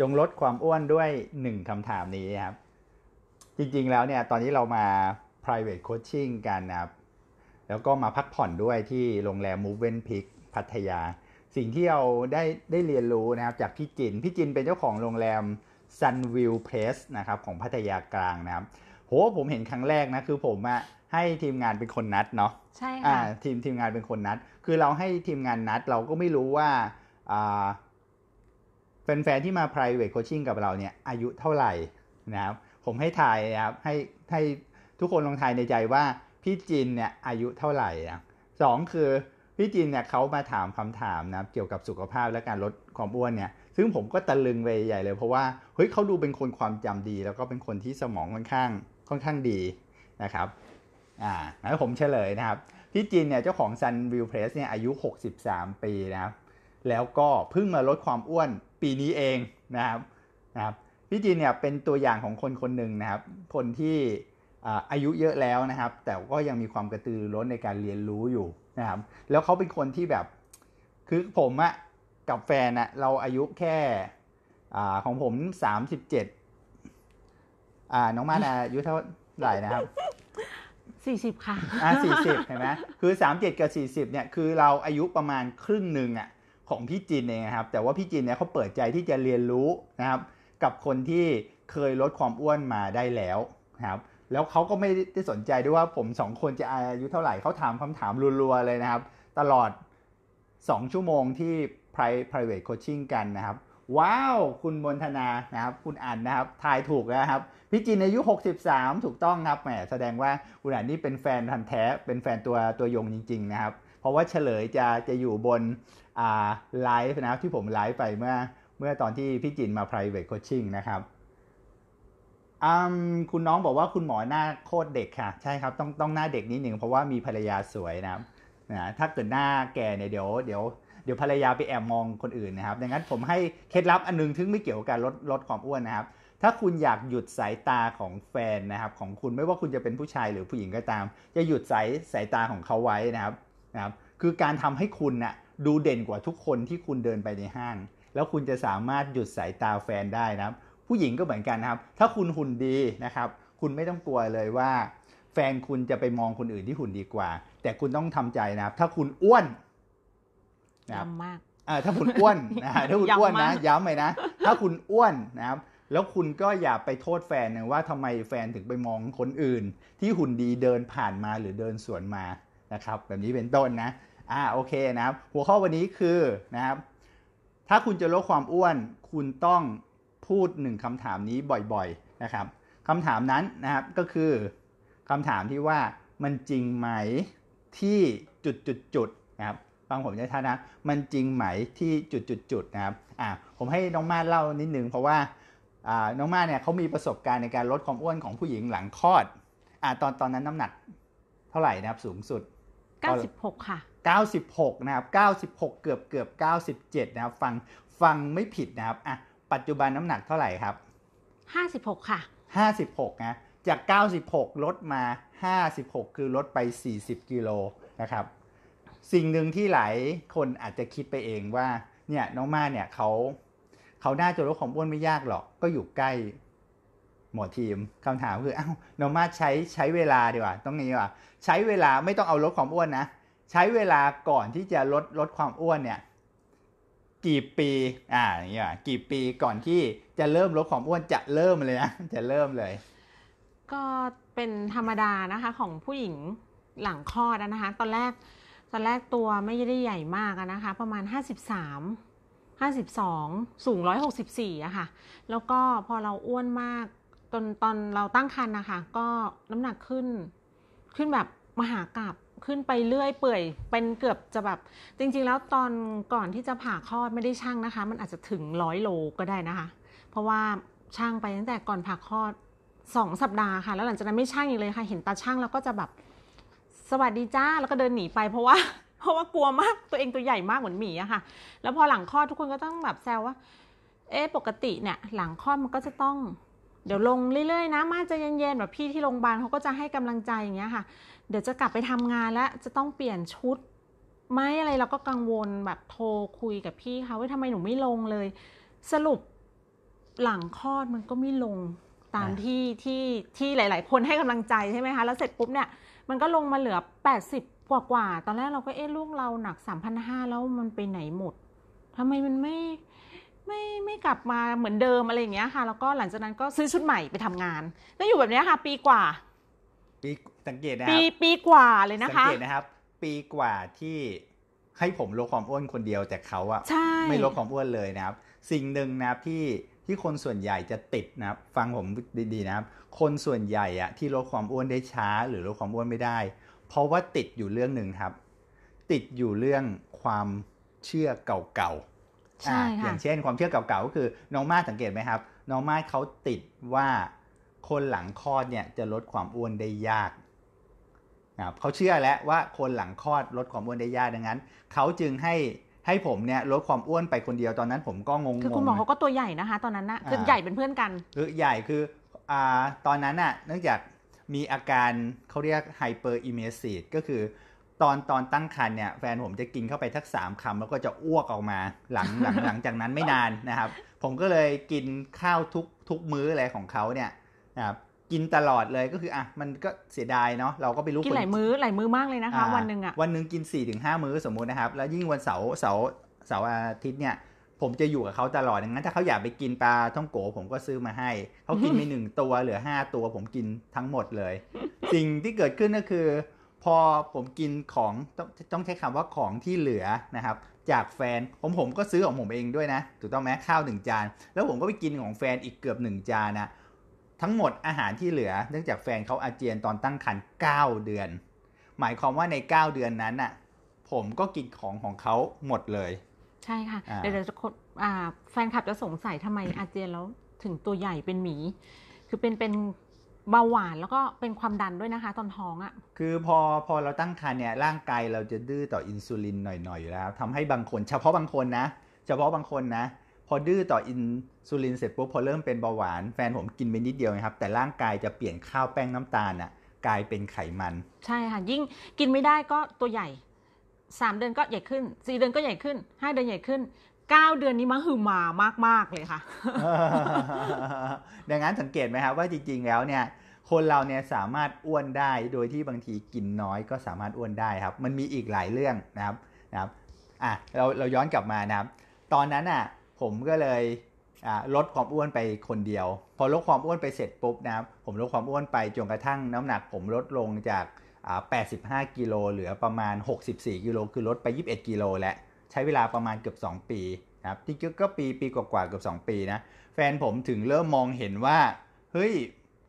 จงลดความอ้วนด้วยหนึ่งคำถามนี้ครับ จริงๆ แล้วเนี่ยตอนนี้เรามา private coaching กันนะครับ แล้วก็มาพักผ่อนด้วยที่โรงแรม Movement Peak พัทยา สิ่งที่เราได้ได้เรียนรู้นะครับจากพี่จิน พี่จินเป็นเจ้าของโรงแรม Sunview Place นะครับ ของพัทยากลางนะครับ โหผมเห็นครั้งแรกนะ คือผมอะให้ทีมงานเป็นคนนัดเนาะใช่ค่ะทีมทีมงานเป็นคนนัด คือเราให้ทีมงานนัด เราก็ไม่รู้ว่าแฟนๆที่มา private coaching กับเราเนี่ย อายุเท่าไหร่นะครับผมให้ทายนะครับให้ให้ทุกคนลองทายในใจว่า พี่จินเนี่ยอายุเท่าไหร่นะสองคือ พี่จินเนี่ยเขามาถามคำถามนะเกี่ยวกับสุขภาพและการลดความอ้วนเนี่ย ซึ่งผมก็ตะลึงไปใหญ่เลย เพราะว่า เฮ้ยเขาดูเป็นคนความจำดี แล้วก็เป็นคนที่สมองค่อนข้างค่อนข้างดีนะครับ อ่าแล้วผมเฉลยนะครับ พี่จินเนี่ยเจ้าของซันวิวเพรสเนี่ยอายุ 63 ปีนะครับแล้วก็เพิ่งมาลดความอ้วนปีนี้เองนะครับนะครับพี่จีนเนี่ยเป็นตัวอย่างของคนคนหนึ่งนะครับ คนที่อายุเยอะแล้วนะครับ แต่ก็ยังมีความกระตือร้นในการเรียนรู้อยู่นะครับแล้วเขาเป็นคนที่แบบคือผมอะกับแฟนอะเราอายุแค่อของผมสามสิบเจ็ดน้องมานาอายุเท่าไหร่นะครับสี่สิบค่ะอ่าสี่สิบเห็นไหมคือสามเจ็ดกับสี่สิบเนี่ยคือเราอายุประมาณครึ่งหนึ่งอะของพี่จินเองครับแต่ว่าพี่จินเนี่ยเขาเปิดใจที่จะเรียนรู้นะครับกับคนที่เคยลดความอ้วนมาได้แล้วครับแล้วเขาก็ไม่ได้สนใจด้วยว่าผมสองคนจะอายุเท่าไหร่เขาถามคำถามรัวๆเลยนะครับ ตลอด 2 ชั่วโมงที่ private coaching กันนะครับ ว้าวคุณมนธนานะครับ คุณอันนะครับทายถูกแล้วครับ พี่จินอายุ 63 ถูกต้องครับ แหม แสดงว่าคุณอันนี่เป็นแฟนทันแท้เป็นแฟนตัวตัวยงจริง ๆนะครับเพราะว่าเฉลยจะจะอยู่บนไลฟ์นะที่ผมไลฟ์ไปเมื่อเมื่อตอนที่พี่จินมา private coaching นะครับ คุณน้องบอกว่าคุณหมอหน้าโคตรเด็กค่ะ ใช่ครับต้องต้องหน้าเด็กนิดหนึ่งเพราะว่ามีภรรยาสวยนะนะถ้าเกิดหน้าแก่เนี่ยเดี๋ยว เดี๋ยวเดี๋ยวภรรยาไปแอบมองคนอื่นนะครับดังนั้นผมให้เคล็ดลับอันนึงทึงไม่เกี่ยวกับการลดลดความอ้วนนะครับ ถ้าคุณอยากหยุดสายตาของแฟนนะครับ ของคุณไม่ว่าคุณจะเป็นผู้ชายหรือผู้หญิงก็ตาม จะหยุดสายสายตาของเขาไว้นะครับนะครับคือการทำให้คุณนะ่ะ ดูเด่นกว่าทุกคนที่คุณเดินไปในห้าง แล้วคุณจะสามารถหยุดสายตาแฟนได้นะครับ ผู้หญิงก็เหมือนกันนะครับ ถ้าคุณหุ่นดีนะครับ คุณไม่ต้องกลัวเลยว่า แฟนคุณจะไปมองคนอื่นที่หุ่นดีกว่า แต่คุณต้องทำใจนะครับ ถ้าคุณอ้วน นะครับมากถ้าคุณอ้วนนะถ้าคุณอ้วนนะย้ำไหมนะถ้าคุณอ้วนนะครับ แล้วคุณก็อย่าไปโทษแฟนนะว่าทำไมแฟนถึงไปมองคนอื่น ที่หุ่นดีเดินผ่านมาหรือเดินสวนมานะครับแบบนี้เป็นต้นนะ อ่าโอเคนะครับหัวข้อวันนี้คือนะครับถ้าคุณจะลดความอ้วน คุณต้องพูดหนึ่งคำถามนี้บ่อยๆนะครับคำถามนั้นนะครับก็คือคำถามที่ว่ามันจริงไหมที่จุดจุดจุดนะครับฟังผมด้ท่านะมันจริงไหมที่จุดจุดจุดนะครับอ่าผมให้น้องมาเล่านิดนึงเพราะว่าอ่าน้องมาเนี่ยเขามีประสบการณ์ในการลดความอ้วนของผู้หญิงหลังคลอดอ่าตอนตอนนั้นน้ำหนักเท่าไหร่นะครับสูงสุด96 ค่ะ 96 นะครับ 96 เกือบเกือบ97 นะครับ ฟังฟังไม่ผิดนะครับ อ่ะปัจจุบันน้ำหนักเท่าไหร่ครับ 56 ค่ะ 56 นะ จาก 96 ลดมา 56 คือลดไป 40กิโลนะครับ สิ่งหนึ่งที่หลายคนอาจจะคิดไปเองว่า เนี่ยน้องมาเนี่ยเขาเขาน่าจะลดความอ้วนไม่ยากหรอก ก็อยู่ใกล้หมดทีมคำถามคืออ้าวโนมาใช้ใช้เวลาดีกว่าต้องงี้ว่าใช้เวลาไม่ต้องเอาลดความอ้วนนะใช้เวลาก่อนที่จะลดลดความอ้วนเนี่ย กี่ปีอ่าอย่างเงี้ยกี่ปีก่อนที่จะเริ่มลดความอ้วนจะเริ่มเลยนะจะเริ่มเลย ก็เป็นธรรมดานะคะของผู้หญิงหลังคลอดนะคะตอนแรกตอนแรกตัวไม่ได้ใหญ่มากนะคะ ประมาณ 53 52สูง164อะค่ะ แล้วก็พอเราอ้วนมากตอนตอนเราตั้งครรภ์นะคะ ก็น้ำหนักขึ้นขึ้นแบบมหากราบขึ้นไปเรื่อยเปื่อย เป็นเกือบจะแบบจริง ๆ แล้วตอนก่อนที่จะผ่าคลอดไม่ได้ช่างนะคะ มันอาจจะถึงร้อยโลก็ได้นะคะ เพราะว่าช่างไปตั้งแต่ก่อนผ่าคลอดสองสัปดาห์ค่ะ แล้วหลังจากนั้นไม่ช่างอีกเลยค่ะ เห็นตาช่างแล้วก็จะแบบ สวัสดีจ้าแล้วก็เดินหนีไปเพราะว่าเพราะว่ากลัวมาก ตัวเองตัวใหญ่มากเหมือนหมีอะค่ะ แล้วพอหลังคลอดทุกคนก็ต้องแบบแซวว่า เอ๊ปกติเนี่ยหลังคลอดมันก็จะต้องเดี๋ยวลงเรื่อยๆนะมาจะเย็นๆแบบพี่ที่โรงพยาบาลเขาก็จะให้กำลังใจอย่างเงี้ยค่ะ เดี๋ยวจะกลับไปทำงานแล้วจะต้องเปลี่ยนชุดไหมอะไรเราก็กังวลแบบโทรคุยกับพี่เขาว่าทำไมหนูไม่ลงเลย สรุปหลังคลอดมันก็ไม่ลงตามที่ที่ที่หลายๆคนให้กำลังใจใช่ไหมคะ แล้วเสร็จปุ๊บเนี่ย มันก็ลงมาเหลือ 80 กว่ากว่า ตอนแรกเราก็เอ๊ะลูกเราหนัก3,500แล้วมันไปไหนหมด ทำไมมันไม่ไม่ไม่กลับมาเหมือนเดิมอะไรอย่างเงี้ยค่ะแล้วก็หลังจากนั้นก็ซื้อชุดใหม่ไปทำงานแล้วอยู่แบบนี้ค่ะ ปีกว่า ปีสังเกตนะครับปีปีกว่าเลยนะคะสังเกตนะครับ ปีกว่าที่ให้ผมลดความอ้วนคนเดียว แต่เขาอะไม่ลดความอ้วนเลยนะครับ สิ่งหนึ่งนะครับที่ที่คนส่วนใหญ่จะติดนะครับ ฟังผมดีๆนะครับ คนส่วนใหญ่อะที่ลดความอ้วนได้ช้าหรือลดความอ้วนไม่ได้ เพราะว่าติดอยู่เรื่องหนึ่งครับ ติดอยู่เรื่องความเชื่อเก่าๆช่ค่ะอย่างเช่นความเชื่อเก่าๆก็คือน้องมาสังเกตไหมครับน้องมาเขาติดว่าคนหลังคลอดเนี่ยจะลดความอ้วนได้ยากนะเขาเชื่อแล้วว่าคนหลังคลอดลดความอ้วนได้ยากดังนั้น เขาจึงให้ให้ผมเนี่ยลดความอ้วนไปคนเดียวตอนนั้น ผมก็งงคือคุณหมอเขาก็ตัวใหญ่นะคะตอนนั้นนะคือใหญ่เป็นเพื่อนกันคือใหญ่คืออ่าตอนนั้นน่ะเนื่องจากมีอาการเขาเรียกไฮเปอร์อิมเมซีดก็คือตอนตอนตั้งครรภ์เนี่ยแฟนผมจะกินเข้าไปทักสามคำแล้วก็จะอ้วกออกมาหลังหลังหลังจากนั้นไม่นานนะครับ ผมก็เลยกินข้าวทุกทุกมื้ออะไรของเขาเนี่ยนะครับกินตลอดเลยก็คืออ่ะมันก็เสียดายเนาะเราก็ไปรู้ กินหลายมื้อหลายมื้อมากเลยนะคะวันหนึ่งอ่ะวันหนึ่งกิน4ี่ถึงห้ามื้อสมมุตินะครับ แล้วยิ่งวันเสาร์เสาร์เสาร์อาทิตย์เนี่ย ผมจะอยู่กับเขาตลอดดังนั้น ถ้าเขาอยากไปกินปลาท่องโกผมก็ซื้อมาให้เขากินไปหนึ่งตัวเหลือห้าตัวผมกินทั้งหมดเลยสิ่งที่เกิดขึ้นก็คือพอผมกินของต้องต้องใช้คำว่าของที่เหลือนะครับ จากแฟนผมผมก็ซื้อของผมเองด้วยนะถูกต้องไหมข้าวหนึ่งจานแล้วผมก็ไปกินของแฟนอีกเกือบหนึ่งจานนะทั้งหมดอาหารที่เหลือ เนื่องจากแฟนเขาอาเจียนตอนตั้งครรภ์เเดือน หมายความว่าใน9เดือนนั้นน่ะ ผมก็กินของของเขาหมดเลย ใช่ค่ะเดี๋ยวจะคนแฟนคลับจะสงสัยทำไมอาเจียนแล้วถึงตัวใหญ่เป็นหมีคือเป็นเป็นเบาหวานแล้วก็เป็นความดันด้วยนะคะตอนท้องอะ่ะคือพอพอเราตั้งครรภ์เนี่ยร่างกายเราจะดื้อต่ออินซูลินหน่อยๆแล้วทำให้บางคน เฉพาะบางคนนะ เฉพาะบางคนนะพอดื้อต่ออินซูลินเสร็จปุ๊บพอเริ่มเป็นเบาหวาน แฟนผมกินไปนิดเดียวนะครับ แต่ร่างกายจะเปลี่ยนข้าวแป้งน้ำตาลอะ่ะกลายเป็นไขมัน ใช่ค่ะยิ่งกินไม่ได้ก็ตัวใหญ่สามเดือนก็ใหญ่ขึ้นสี่เดือนก็ใหญ่ขึ้นห้าเดือนใหญ่ขึ้น9 เดือนนี้มันืือมามากๆเลยค่ะ ดังนั้นสังเกตไหมครับว่าจริงๆแล้วเนี่ยคนเราเนี่ยสามารถอ้วนได้โดยที่บางทีกินน้อยก็สามารถอ้วนได้ครับ มันมีอีกหลายเรื่องนะครับนะครับอ่ะเราเราย้อนกลับมานะครับ ตอนนั้นอ่ะผมก็เลยลดความอ้วนไปคนเดียว พอลดความอ้วนไปเสร็จปุ๊บนะครับ ผมลดความอ้วนไปจนกระทั่งน้ำหนัก ผมลดลงจาก 85 กิโลเหลือประมาณ 64 กิโลคือลดไป 21 กิโลแล้วใช้เวลาประมาณเกือบ2 ปีนะครับที่ก็ปีปีกว่ากว่าเกือบ2 ปีนะแฟนผมถึงเริ่มมองเห็นว่าเฮ้ย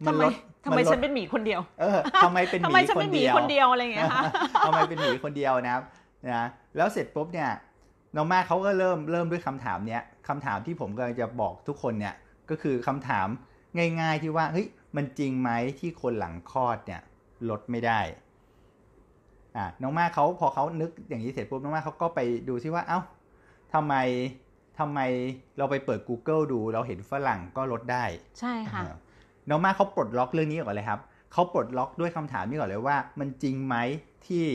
มันลดทำไมฉันเป็นหมีคนเดียวเออทำไมเป็นหมีคนเดียวอะไรเงี้ยคะทำไมเป็นหมีคนเดียวนะครับนะแล้วเสร็จปุ๊บเนี่ยน้องมาเขาก็เริ่มเริ่มด้วยคำถามเนี้ยคำถามที่ผมกำลังจะบอกทุกคนเนี่ยก็คือคำถามง่ายๆที่ว่าเฮ้ยมันจริงไหมที่คนหลังคลอดเนี่ยลดไม่ได้อ่าน้องมาเขาพอเขานึกอย่างนี้เสร็จปุ๊บ น้องมาเขาก็ไปดูซิว่าเอา้าทำไมทำไมเราไปเปิด Google ดู เราเห็นฝรั่งก็ลดได้ ใช่ค่ะน้องมาเขาปลดล็อกเรื่องนี้ก่อนเลยครับ เขาปลดล็อกด้วยคำถามนี้ก่อนเลยว่ามันจริงไหมที่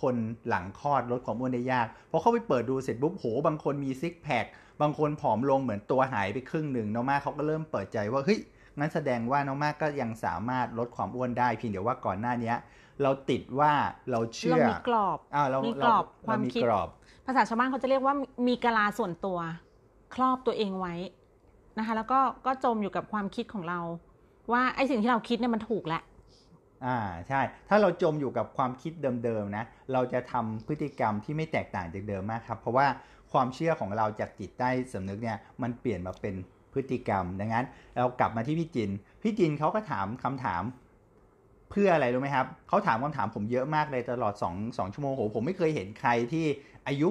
คนหลังคลอดลดความอ้วนได้ยากพอเขาไปเปิดดูเสร็จปุ๊บโหบางคนมีซิกแพคบางคนผอมลงเหมือนตัวหายไปครึ่งหนึ่งน้องมาเขาก็เริ่มเปิดใจว่าเฮ้ยงั้นแสดงว่าน้องมากก็ยังสามารถลดความอ้วนได้เพียงเดียวว่าก่อนหน้านี้เราติดว่าเราเชื่อเรา มีกรอบอ่าเรามีกรอบความคิดภาษาชาวบ้านเขาจะเรียกว่ามีกลาส่วนตัวครอบตัวเองไว้นะคะ แล้วก็ก็จมอยู่กับความคิดของเรา ว่าไอ้สิ่งที่เราคิดเนี่ยมันถูกแหละ อ่าใช่ ถ้าเราจมอยู่กับความคิดเดิมๆนะเราจะทำพฤติกรรมที่ไม่แตกต่างจากเดิมมากครับ เพราะว่าความเชื่อของเราจากจิตใต้สำนึกเนี่ย มันเปลี่ยนมาเป็นพฤติกรรม ดังนั้น เรากลับมาที่พี่จิน พี่จินเขาก็ถามคำถามพื่ออะไรรู้ไหมครับเขาถามคำถามผมเยอะมากเลยตลอด 2 2 ชั่วโมงโหผมไม่เคยเห็นใครที่อายุ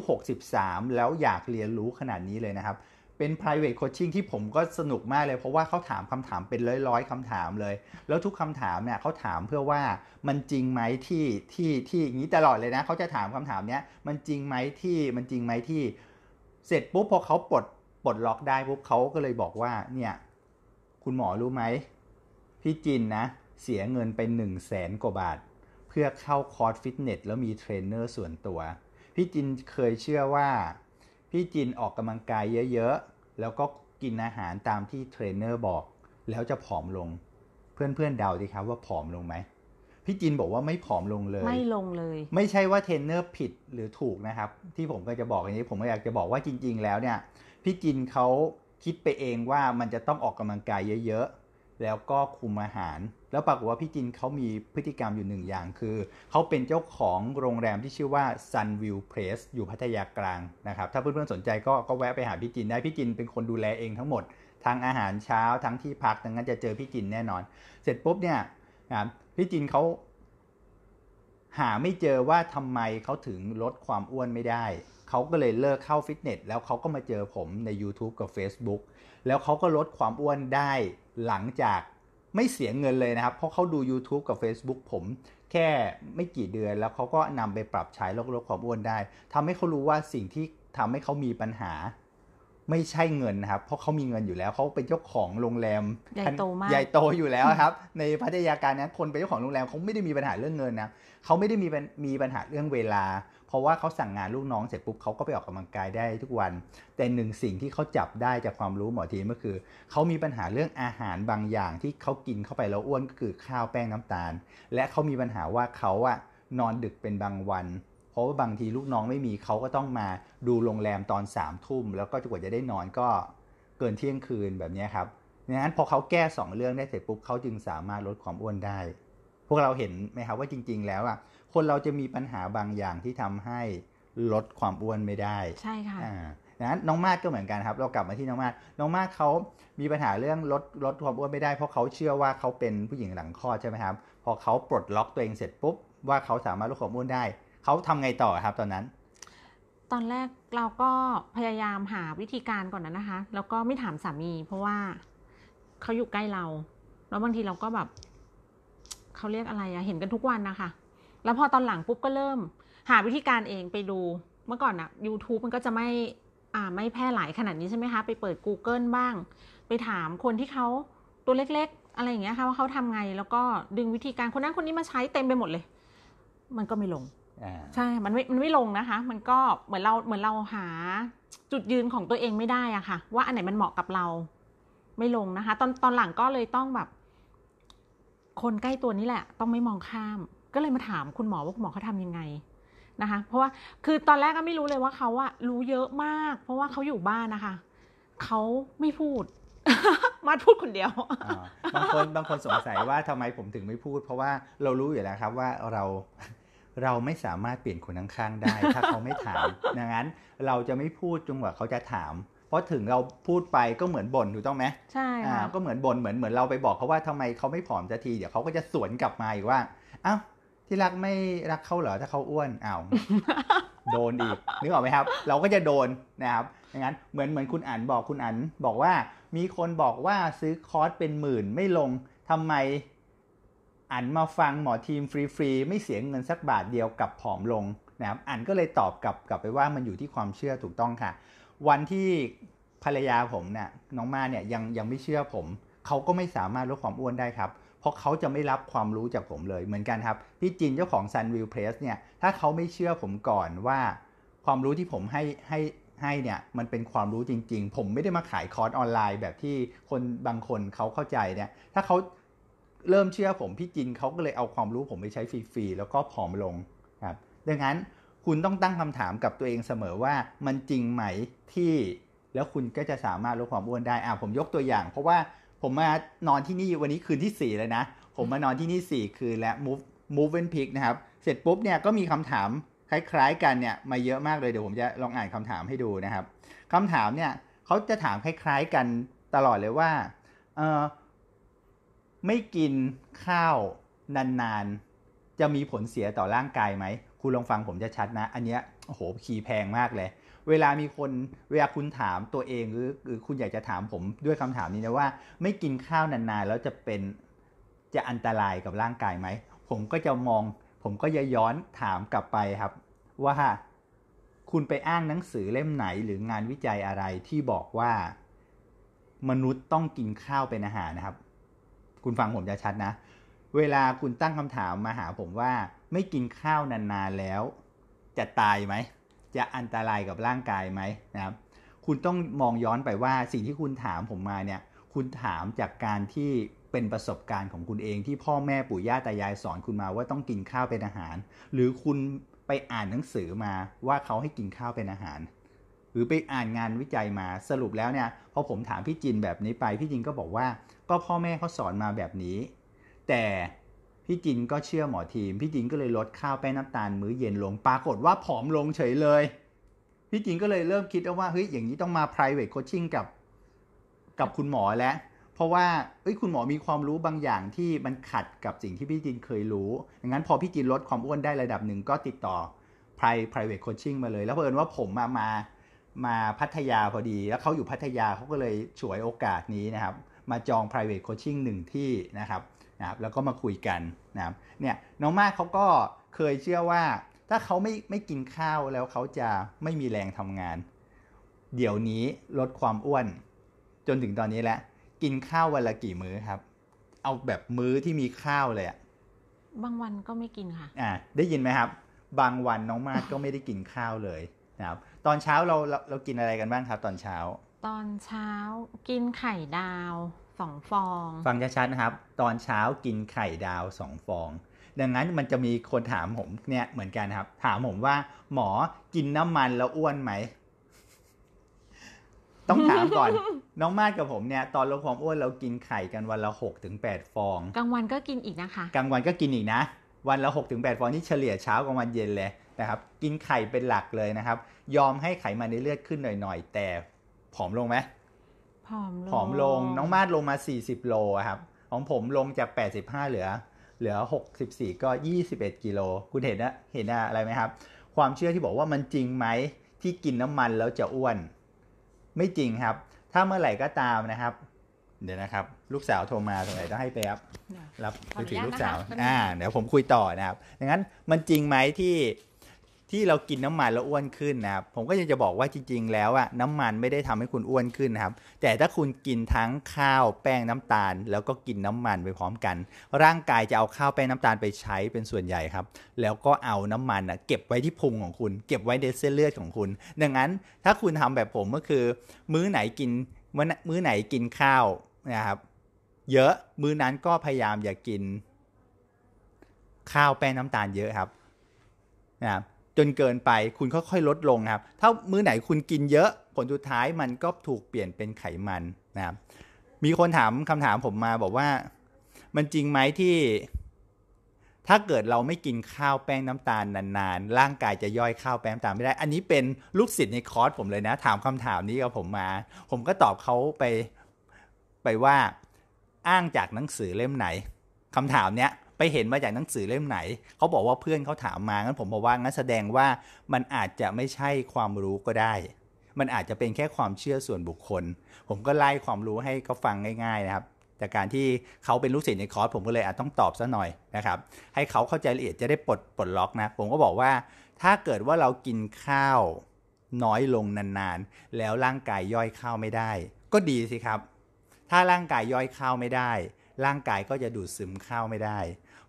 63 แล้วอยากเรียนรู้ขนาดนี้เลยนะครับ เป็น private coaching ที่ผมก็สนุกมากเลย เพราะว่าเขาถามคำถามเป็นร้อย ๆคำถามเลย แล้วทุกคำถามเนี่ยเขาถามเพื่อว่ามันจริงไหมที่ที่ที่อย่างนี้ตลอดเลยนะ เขาจะถามคำถามเนี้ย มันจริงไหมที่มันจริงไหมที่ เสร็จปุ๊บพอเขาปลดปลดล็อกได้ปุ๊บเขาก็เลยบอกว่าเนี่ย คุณหมอรู้ไหมพี่จินนะเสียเงินไป1 0 0 0 0แสนกว่าบาท เพื่อเข้าคอร์สฟิตเนสแล้วมีเทรนเนอร์ส่วนตัว พี่จินเคยเชื่อว่า พี่จินออกกำลังกายเยอะๆแล้วก็กินอาหารตามที่ เทรนเนอร์บอกแล้วจะผอมลง เพื่อนๆเดาดีครับว่าผอมลงไหมพี่จินบอกว่าไม่ผอมลงเลย ไม่ลงเลย ไม่ใช่ว่าเทรนเนอร์ผิดหรือถูกนะครับที่ผมก็จะบอกอย่างนี้ ผมก็อยากจะบอกว่าจริงๆแล้วเนี่ยพี่จินเขาคิดไปเองว่ามันจะต้องออกกำลังกายเยอะๆแล้วก็คุมอาหารแล้วปรากฏว่าพี่จินเขามีพฤติกรรมอยู่หนึ่งอย่างคือ เขาเป็นเจ้าของโรงแรมที่ชื่อว่า Sunview Place อยู่พัทยากลางนะครับถ้าเพื่อนๆ สนใจก็ก็แวะไปหาพี่จินได้ พี่จินเป็นคนดูแลเองทั้งหมด ทั้งอาหารเช้า ทั้งที่พักดังนั้นจะเจอพี่จินแน่นอน เสร็จปุ๊บเนี่ยพี่จินเขาหาไม่เจอว่าทำไมเขาถึงลดความอ้วนไม่ได้ เขาก็เลยเลิกเข้าฟิตเนสแล้วเขาก็มาเจอผมใน YouTube กับ Facebook แล้วเขาก็ลดความอ้วนได้หลังจากไม่เสียเงินเลยนะครับ เพราะเขาดู YouTube กับ Facebook ผมแค่ไม่กี่เดือน แล้วเขาก็นำไปปรับใช้ลดลดความอ้วนได้ทำให้เขารู้ว่าสิ่งที่ทำให้เขามีปัญหา ไม่ใช่เงินนะครับ เพราะเขามีเงินอยู่แล้ว เขาเป็นเจ้าของโรงแรมใหญ่โตมากใหญ่โตอยู่แล้วครับ ในพัทยาการน้คนเป็นเจ้าของโรงแรมเขาไม่ได้มีปัญหาเรื่องเงินนะเขาไม่ได้มีมีปัญหาเรื่องเวลาราะว่าเขาสั่งงานลูกน้องเสร็จปุ๊บเขาก็ไปออกกำลังกายได้ทุกวัน แต่หนึ่งสิ่งที่เขาจับได้จากความรู้หมอทีมก็คือเขามีปัญหาเรื่องอาหารบางอย่างที่เขากินเข้าไปแล้วอ้วนก็คือข้าวแป้งน้ำตาล และเขามีปัญหาว่าเขาอะนอนดึกเป็นบางวัน เพราะว่าบางทีลูกน้องไม่มีเขาก็ต้องมาดูโรงแรมตอนสามทุ่มแล้วก็กว่าจะได้นอนก็เกินเที่ยงคืนแบบนี้ครับดังนั้นพอเขาแก้ 2 เรื่องได้เสร็จปุ๊บเขาจึงสามารถลดความอ้วนได้ พวกเราเห็นไหมครับว่าจริง ๆ แล้วอ่ะคนเราจะมีปัญหาบางอย่างที่ทำให้ลดความอ้วนไม่ได้ ใช่ค่ะนะน้องมาดก็เหมือนกันครับ เรากลับมาที่น้องมาดน้องมาดเขามีปัญหาเรื่องลดลดความอ้วนไม่ได้เพราะเขาเชื่อว่าเขาเป็นผู้หญิงหลังคลอดใช่ไหมครับพอเขาปลดล็อกตัวเองเสร็จปุ๊บว่าเขาสามารถลดความอ้วนได้เขาทำไงต่อครับตอนนั้น ตอนแรกเราก็พยายามหาวิธีการก่อนนะนะคะแล้วก็ไม่ถามสามีเพราะว่าเขาอยู่ใกล้เราแล้วบางทีเราก็แบบเขาเรียกอะไรอะเห็นกันทุกวันนะคะแล้วพอตอนหลังปุ๊บก็เริ่ม หาวิธีการเองไปดู เมื่อก่อนอะ่ะ u t u b e มันก็จะไม่อ่าไม่แพร่หลายขนาดนี้ใช่ไหมคะ ไปเปิด Google บ้าง ไปถามคนที่เขาตัวเล็กๆ อะไรอย่างเงี้ยค่ะ ว่าเขาทำไง แล้วก็ดึงวิธีการคนนั้นคนนี้มาใช้เต็มไปหมดเลย มันก็ไม่ลงใช่ มันไม่มันไม่ลงนะคะ มันก็เหมือนเราเหมือนเราหา จุดยืนของตัวเองไม่ได้อะค่ะ ว่าอันไหนมันเหมาะกับเรา ไม่ลงนะคะ ตอนตอนหลังก็เลยต้องแบบ คนใกล้ตัวนี่แหละ ต้องไม่มองข้ามก็เลยมาถามคุณหมอว่า คุณหมอเขาทำยังไงนะคะ เพราะว่าคือตอนแรกก็ไม่รู้เลยว่าเขาอะรู้เยอะมาก เพราะว่าเขาอยู่บ้านนะคะ เขาไม่พูด มาพูดคนเดียวบางคนบางคนสงสัยว่าทำไมผมถึงไม่พูด เพราะว่าเรารู้อยู่แล้วครับว่าเราเราไม่สามารถเปลี่ยนคนข้างๆได้ ถ้าเขาไม่ถาม ดังนั้น เราจะไม่พูดจนกว่าเขาจะถาม เพราะถึงเราพูดไปก็เหมือนบ่นถูกต้องไหมใช่ค่ะก็เหมือนบ่นเหมือนเหมือนเราไปบอกเขาว่าทำไมเขาไม่ผอมจะทีเดี๋ยวเขาก็จะสวนกลับมาอีกว่าอ้าวที่รักไม่รักเขาเหรอ ถ้าเขาอ้วนอ้าวโดนอีกนึกออกไหมครับ เราก็จะโดนนะครับอย่างนั้นเหมือนเหมือนคุณอั๋นบอกคุณอั๋นบอกว่า มีคนบอกว่าซื้อคอร์สเป็นหมื่นไม่ลง ทำไมอั๋นมาฟังหมอทีมฟรีๆไม่เสียเงินสักบาทเดียวกับผอมลงนะครับอั๋นก็เลยตอบกลับกลับไปว่ามันอยู่ที่ความเชื่อถูกต้องค่ะ วันที่ภรรยาผมเนะี่ยน้องมาเนี่ยยังยังไม่เชื่อผมเขาก็ไม่สามารถลดความอ้วนได้ครับเพราะเขาจะไม่รับความรู้จากผมเลยเหมือนกันครับพี่จินเจ้าของ Sunview p รสเนี่ยถ้าเขาไม่เชื่อผมก่อนว่า ความรู้ที่ผมให้ให้ให้เนี่ยมันเป็นความรู้จริงๆ ผมไม่ได้มาขายคอร์สออนไลน์แบบที่คนบางคนเขาเข้าใจเนี่ยถ้าเขาเริ่มเชื่อผมพี่จินเขาก็เลยเอาความรู้ผมไปใช้ฟรีๆแล้วก็ผอมลงครับดังนั้นคุณต้องตั้งคำถามกับตัวเองเสมอว่ามันจริงไหมที่แล้วคุณก็จะสามารถลดความอ้วนได้อ่าผมยกตัวอย่าง เพราะว่าผมมานอนที่นี่ วันนี้คืนที่ 4 เลยนะ ผมมานอนที่นี่ 4 คืนและ move move and pick นะครับ เสร็จปุ๊บเนี่ยก็มีคำถามคล้าย ๆกันเนี่ยมาเยอะมากเลย เดี๋ยวผมจะลองอ่านคำถามให้ดูนะครับคำถามเนี่ยเขาจะถามคล้าย ๆกันตลอดเลยว่าเออไม่กินข้าวนานๆ จะมีผลเสียต่อร่างกายไหมคุณลองฟังผมจะชัดนะ อันเนี้ยโอ้โหคีย์แพงมากเลยเวลามีคนเวลาคุณถามตัวเองหรือหรือ คุณอยากจะถามผมด้วยคำถามนี้นะว่าไม่กินข้าวนานๆ แล้วจะเป็นจะอันตรายกับร่างกายไหมผมก็จะมอง ผมก็จะย้อนถามกลับไปครับ ว่าคุณไปอ้างหนังสือเล่มไหน หรืองานวิจัยอะไรที่บอกว่า มนุษย์ต้องกินข้าวเป็นอาหารนะครับ คุณฟังผมจะชัดนะ เวลาคุณตั้งคำถามมาหาผมว่า ไม่กินข้าวนานๆ แล้วจะตายไหมจะอันตรายกับร่างกายไหมนะครับ คุณต้องมองย้อนไปว่าสิ่งที่คุณถามผมมาเนี่ย คุณถามจากการที่เป็นประสบการณ์ของคุณเองที่พ่อแม่ปู่ย่าตายายสอนคุณมาว่าต้องกินข้าวเป็นอาหาร หรือคุณไปอ่านหนังสือมาว่าเขาให้กินข้าวเป็นอาหาร หรือไปอ่านงานวิจัยมาสรุปแล้วเนี่ยพอผมถามพี่จินแบบนี้ไป พี่จินก็บอกว่า ก็พ่อแม่เขาสอนมาแบบนี้ แต่พี่จินก็เชื่อหมอทีม พี่จินก็เลยลดข้าวแป้งน้ำตาล มื้อเย็นลงปรากฏว่าผอมลงเฉยเลย พี่จินก็เลยเริ่มคิดว่าเฮ้ยอย่างนี้ต้องมา private coaching กับกับคุณหมอแล้วเพราะว่าเอ้ยคุณหมอมีความรู้บางอย่างที่มันขัดกับสิ่งที่พี่จินเคยรู้ดังนั้น พอพี่จินลดความอ้วนได้ระดับหนึ่งก็ติดต่อ private coaching มาเลย แล้วเพิ่นว่าผมมามามาพัทยาพอดี แล้วเขาอยู่พัทยาเขาก็เลยฉวยโอกาสนี้นะครับ มาจอง private coaching หนึ่งที่นะครับนะครับแล้วก็มาคุยกันนะครับเนี่ยน้องมากเขาก็เคยเชื่อว่า ถ้าเขาไม่ไม่กินข้าวแล้วเขาจะไม่มีแรงทำงาน เดี๋ยวนี้ลดความอ้วน จนถึงตอนนี้แลลวกินข้าววันละกี่มื้อครับ เอาแบบมื้อที่มีข้าวเลยอะบางวันก็ไม่กินค่ะ อ่าได้ยินไหมครับ บางวันน้องมากก็ไม่ได้กินข้าวเลยนะครับตอนเช้าเราเราเรากินอะไรกันบ้างครับ ตอนเช้า ตอนเช้ากินไข่ดาวสองฟอง ฟังชัดๆนะครับ ตอนเช้ากินไข่ดาวสองฟอง ดังนั้นมันจะมีคนถามผมเนี่ยเหมือนกันครับ ถามผมว่าหมอกินน้ำมันแล้วอ้วนไหม ต้องถามก่อน น้องมาดกับผมเนี่ย ตอนลดความอ้วนเรากินไข่กันวันละหกถึงแปดฟองกลางวันก็กินอีกนะคะกลางวันก็กินอีกนะ วันละหกถึงแปดฟองนี่เฉลี่ยเช้ากับวันเย็นเลยนะครับ กินไข่เป็นหลักเลยนะครับ ยอมให้ไขมันในเลือดขึ้นหน่อยๆแต่ผอมลงไหมผอมลงผอมลง น้องมาดลงมา40โลครับ ของผมลงจาก85เหลือ เหลือ 64 ก็ 21กิโล คุณเห็นนะเห็นอะไรไหมครับ ความเชื่อที่บอกว่ามันจริงไหมที่กินน้ำมันแล้วจะอ้วน ไม่จริงครับ ถ้าเมื่อไหร่ก็ตามนะครับ เดี๋ยวนะครับ ลูกสาวโทรมาตรงไหนต้องให้ไปรับรับไปถือลูกสาว อ่า เดี๋ยวผมคุยต่อนะครับ ดังนั้นมันจริงไหมที่ที่เรากินน้ำมันแล้วอ้วนขึ้นนะครับ ผมก็ยังจะบอกว่าจริงๆแล้วอะน้ำมันไม่ได้ทำให้คุณอ้วนขึ้นนะครับ แต่ถ้าคุณกินทั้งข้าวแป้งน้ำตาล แล้วก็กินน้ำมันไปพร้อมกัน ร่างกายจะเอาข้าวแป้งน้ำตาลไปใช้เป็นส่วนใหญ่ครับ แล้วก็เอาน้ำมันอะเก็บไว้ที่พุงของคุณ เก็บไว้ในเส้นเลือดของคุณ ดังนั้นถ้าคุณทำแบบผมก็คือ มื้อไหนกินมื้อไหนกินข้าวนะครับ เยอะมื้อนั้นก็พยายามอย่ากกินข้าวแป้งน้ำตาลเยอะครับนะครับจนเกินไปคุณค่อยๆ ลดลงนะครับถ้ามื้อไหนคุณกินเยอะ ผลสุดท้ายมันก็ถูกเปลี่ยนเป็นไขมันนะครับ มีคนถามคำถามผมมาบอกว่า มันจริงไหมที่ ถ้าเกิดเราไม่กินข้าวแป้งน้ำตาลนานๆ ร่างกายจะย่อยข้าวแป้งน้ำตาลไม่ได้ อันนี้เป็นลูกศิษย์ในคอร์สผมเลยนะ ถามคำถามนี้กับผมมา ผมก็ตอบเขาไปไปว่าอ้างจากหนังสือเล่มไหนคำถามเนี้ยไปเห็นมาจากหนังสือเล่มไหน เขาบอกว่าเพื่อนเขาถามมา งั้นผมบอกว่างั้นแสดงว่ามันอาจจะไม่ใช่ความรู้ก็ได้ มันอาจจะเป็นแค่ความเชื่อส่วนบุคคล ผมก็ไล่ความรู้ให้เขาฟังง่ายๆนะครับจากการที่เขาเป็นลูกศิษย์ในคอร์สผมก็เลยอาจต้องตอบซะหน่อยนะครับ ให้เขาเข้าใจละเอียดจะได้ปลดปลดล็อกนะ ผมก็บอกว่า ถ้าเกิดว่าเรากินข้าวน้อยลงนานๆ แล้วร่างกายย่อยข้าวไม่ได้ ก็ดีสิครับ ถ้าร่างกายย่อยข้าวไม่ได้ ร่างกายก็จะดูดซึมข้าวไม่ได้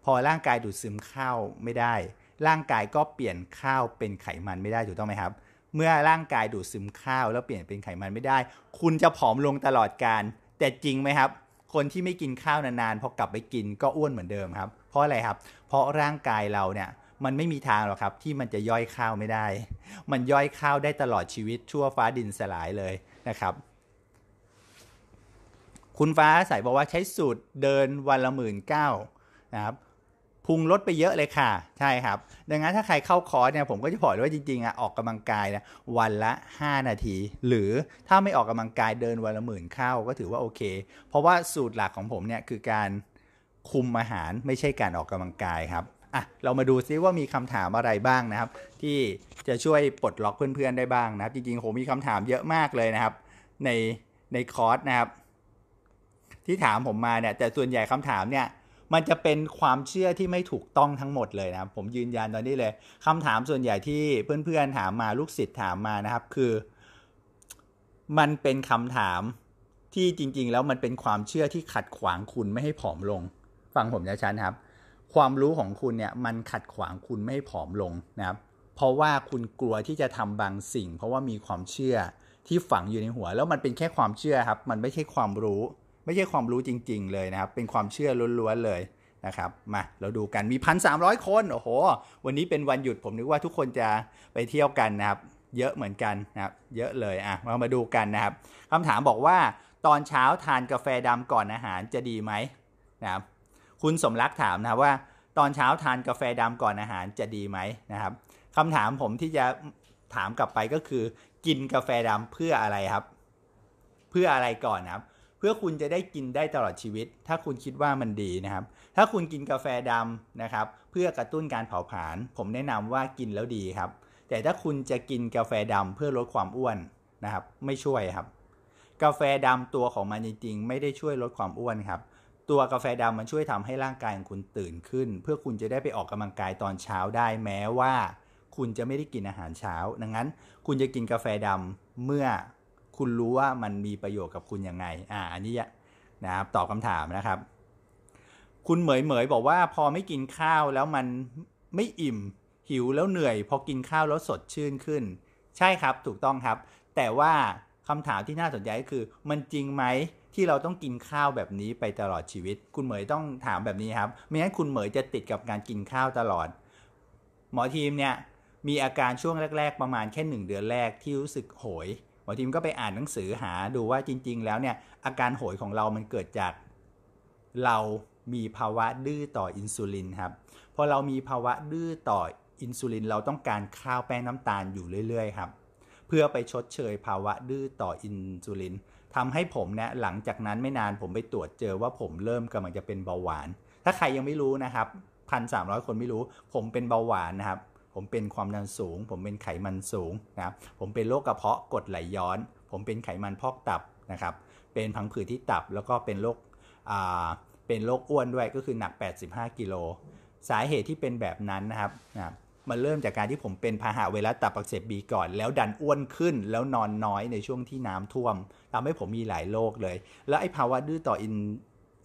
พอร่างกายดูดซึมข้าวไม่ได้ ร่างกายก็เปลี่ยนข้าวเป็นไขมันไม่ได้ถูกต้องไหมครับ เมื่อร่างกายดูดซึมข้าวแล้วเปลี่ยนเป็นไขมันไม่ได้ คุณจะผอมลงตลอดการ แต่จริงไหมครับ คนที่ไม่กินข้าวนานๆ พอกลับไปกินก็อ้วนเหมือนเดิมครับ เพราะอะไรครับ เพราะร่างกายเราเนี่ยมันไม่มีทางหรอกครับที่มันจะย่อยข้าวไม่ได้ มันย่อยข้าวได้ตลอดชีวิตชั่วฟ้าดินสลายเลยนะครับ คุณฟ้าใส่บอกว่าใช้สูตรเดินวันละหมื่นเก้านะครับพุงลดไปเยอะเลยค่ะใช่ครับดังนั้นถ้าใครเข้าคอร์สเนี่ยผมก็จะบอกเลยว่าจริงๆอ่ะออกกำลังกายนะวันละ 5 นาที หรือถ้าไม่ออกกำลังกายเดินวันละหมื่นเข้าก็ถือว่าโอเค เพราะว่าสูตรหลักของผมเนี่ยคือการคุมอาหารไม่ใช่การออกกำลังกายครับอ่ะเรามาดูซิว่ามีคำถามอะไรบ้างนะครับ ที่จะช่วยปลดล็อกเพื่อนๆได้บ้างนะครับ จริงๆผมมีคำถามเยอะมากเลยนะครับ ในในคอร์สนะครับที่ถามผมมาเนี่ยแต่ส่วนใหญ่คำถามเนี่ยมันจะเป็นความเชื่อที่ไม่ถูกต้องทั้งหมดเลยนะครับ ผมยืนยันตอนนี้เลย คำถามส่วนใหญ่ที่เพื่อนๆถามมาลูกศิษย์ถามมานะครับ คือ มันเป็นคำถามที่จริงๆ แล้วมันเป็นความเชื่อที่ขัดขวางคุณไม่ให้ผอมลง ฟังผมชัดนครับ ความรู้ของคุณเนี่ยมันขัดขวางคุณไม่ให้ผอมลงนะครับ เพราะว่าคุณกลัวที่จะทำบางสิ่ง เพราะว่ามีความเชื่อที่ฝังอยู่ในหัว แล้วมันเป็นแค่ความเชื่อครับมันไม่ใช่ความรู้ไม่ใช่ความรู้จริง ๆ เลยนะครับ เป็นความเชื่อล้วนๆเลยนะครับ มา เราดูกัน มี1,300คน โอ้โห วันนี้เป็นวันหยุดผมนึกว่าทุกคนจะไปเที่ยวกันนะครับ เยอะเหมือนกันนะครับ เยอะเลยอ่ะเรามาดูกันนะครับ คำถามบอกว่า ตอนเช้าทานกาแฟดำก่อนอาหารจะดีไหมนะครับ คุณสมรักถามนะว่า ตอนเช้าทานกาแฟดำก่อนอาหารจะดีไหมนะครับคำถามผมที่จะถามกลับไปก็คือ กินกาแฟดำเพื่ออะไรครับ เพื่ออะไรก่อนนะครับพื่อคุณจะได้กินได้ตลอดชีวิต ถ้าคุณคิดว่ามันดีนะครับ ถ้าคุณกินกาแฟดำนะครับ เพื่อกระตุ้นการเผาผลาญ ผมแนะนำว่ากินแล้วดีครับ แต่ถ้าคุณจะกินกาแฟดำเพื่อลดความอ้วนนะครับ ไม่ช่วยครับ กาแฟดำตัวของมันจริงๆไม่ได้ช่วยลดความอ้วนครับ ตัวกาแฟดำมันช่วยทำให้ร่างกายของคุณตื่นขึ้น เพื่อคุณจะได้ไปออกกำลังกายตอนเช้าได้แม้ว่า คุณจะไม่ได้กินอาหารเช้า ดังนั้น คุณจะกินกาแฟดำเมื่อคุณรู้ว่ามันมีประโยชน์กับคุณยังไง อ่าอันนี้นะครับตอบคาถามนะครับ คุณเหมยเหมยบอกว่า พอไม่กินข้าวแล้วมันไม่อิ่ม หิวแล้วเหนื่อย พอกินข้าวแล้วสดชื่นขึ้น ใช่ครับถูกต้องครับ แต่ว่าคำถามที่น่าสนใจก็คือ มันจริงไหมที่เราต้องกินข้าวแบบนี้ไปตลอดชีวิต คุณเหมยต้องถามแบบนี้ครับไม่งั้นคุณเหมยจะติดกับการกินข้าวตลอด หมอทีมเนี่ยมีอาการช่วงแรก ๆ ประมาณแค่หนึ่งเดือนแรกที่รู้สึกโหยหมอทีมก็ไปอ่านหนังสือหาดูว่าจริงๆ แล้วเนี่ยอาการโหยของเรา มันเกิดจาก เรามีภาวะดื้อต่ออินซูลินครับพอเรามีภาวะดื้อต่ออินซูลินเราต้องการข้าวแป้งน้ำตาลอยู่เรื่อยๆ ครับเพื่อไปชดเชยภาวะดื้อต่ออินซูลินทำให้ผมเนี่ยหลังจากนั้นไม่นานผมไปตรวจเจอว่าผมเริ่มกำลังจะเป็นเบาหวาน ถ้าใครยังไม่รู้นะครับพันสามร้อยคนไม่รู้ ผมเป็นเบาหวานนะครับผมเป็นความดันสูงผมเป็นไขมันสูงนะครับผมเป็นโรคกระเพาะกดไหลย้อน ผมเป็นไขมันพอกตับนะครับ เป็นพังผืดที่ตับแล้วก็เป็นโรคเป็นโรคอ้วนด้วยก็คือหนัก 85 กิโลสาเหตุที่เป็นแบบนั้นนะครับนะมันเริ่มจากการที่ผมเป็นพาหะเวลาตับอักเสบบีก่อน แล้วดันอ้วนขึ้นแล้วนอนน้อยในช่วงที่น้ำท่วมทำให้ผมมีหลายโรคเลย แล้วไอ้ภาวะดื้อต่ออิน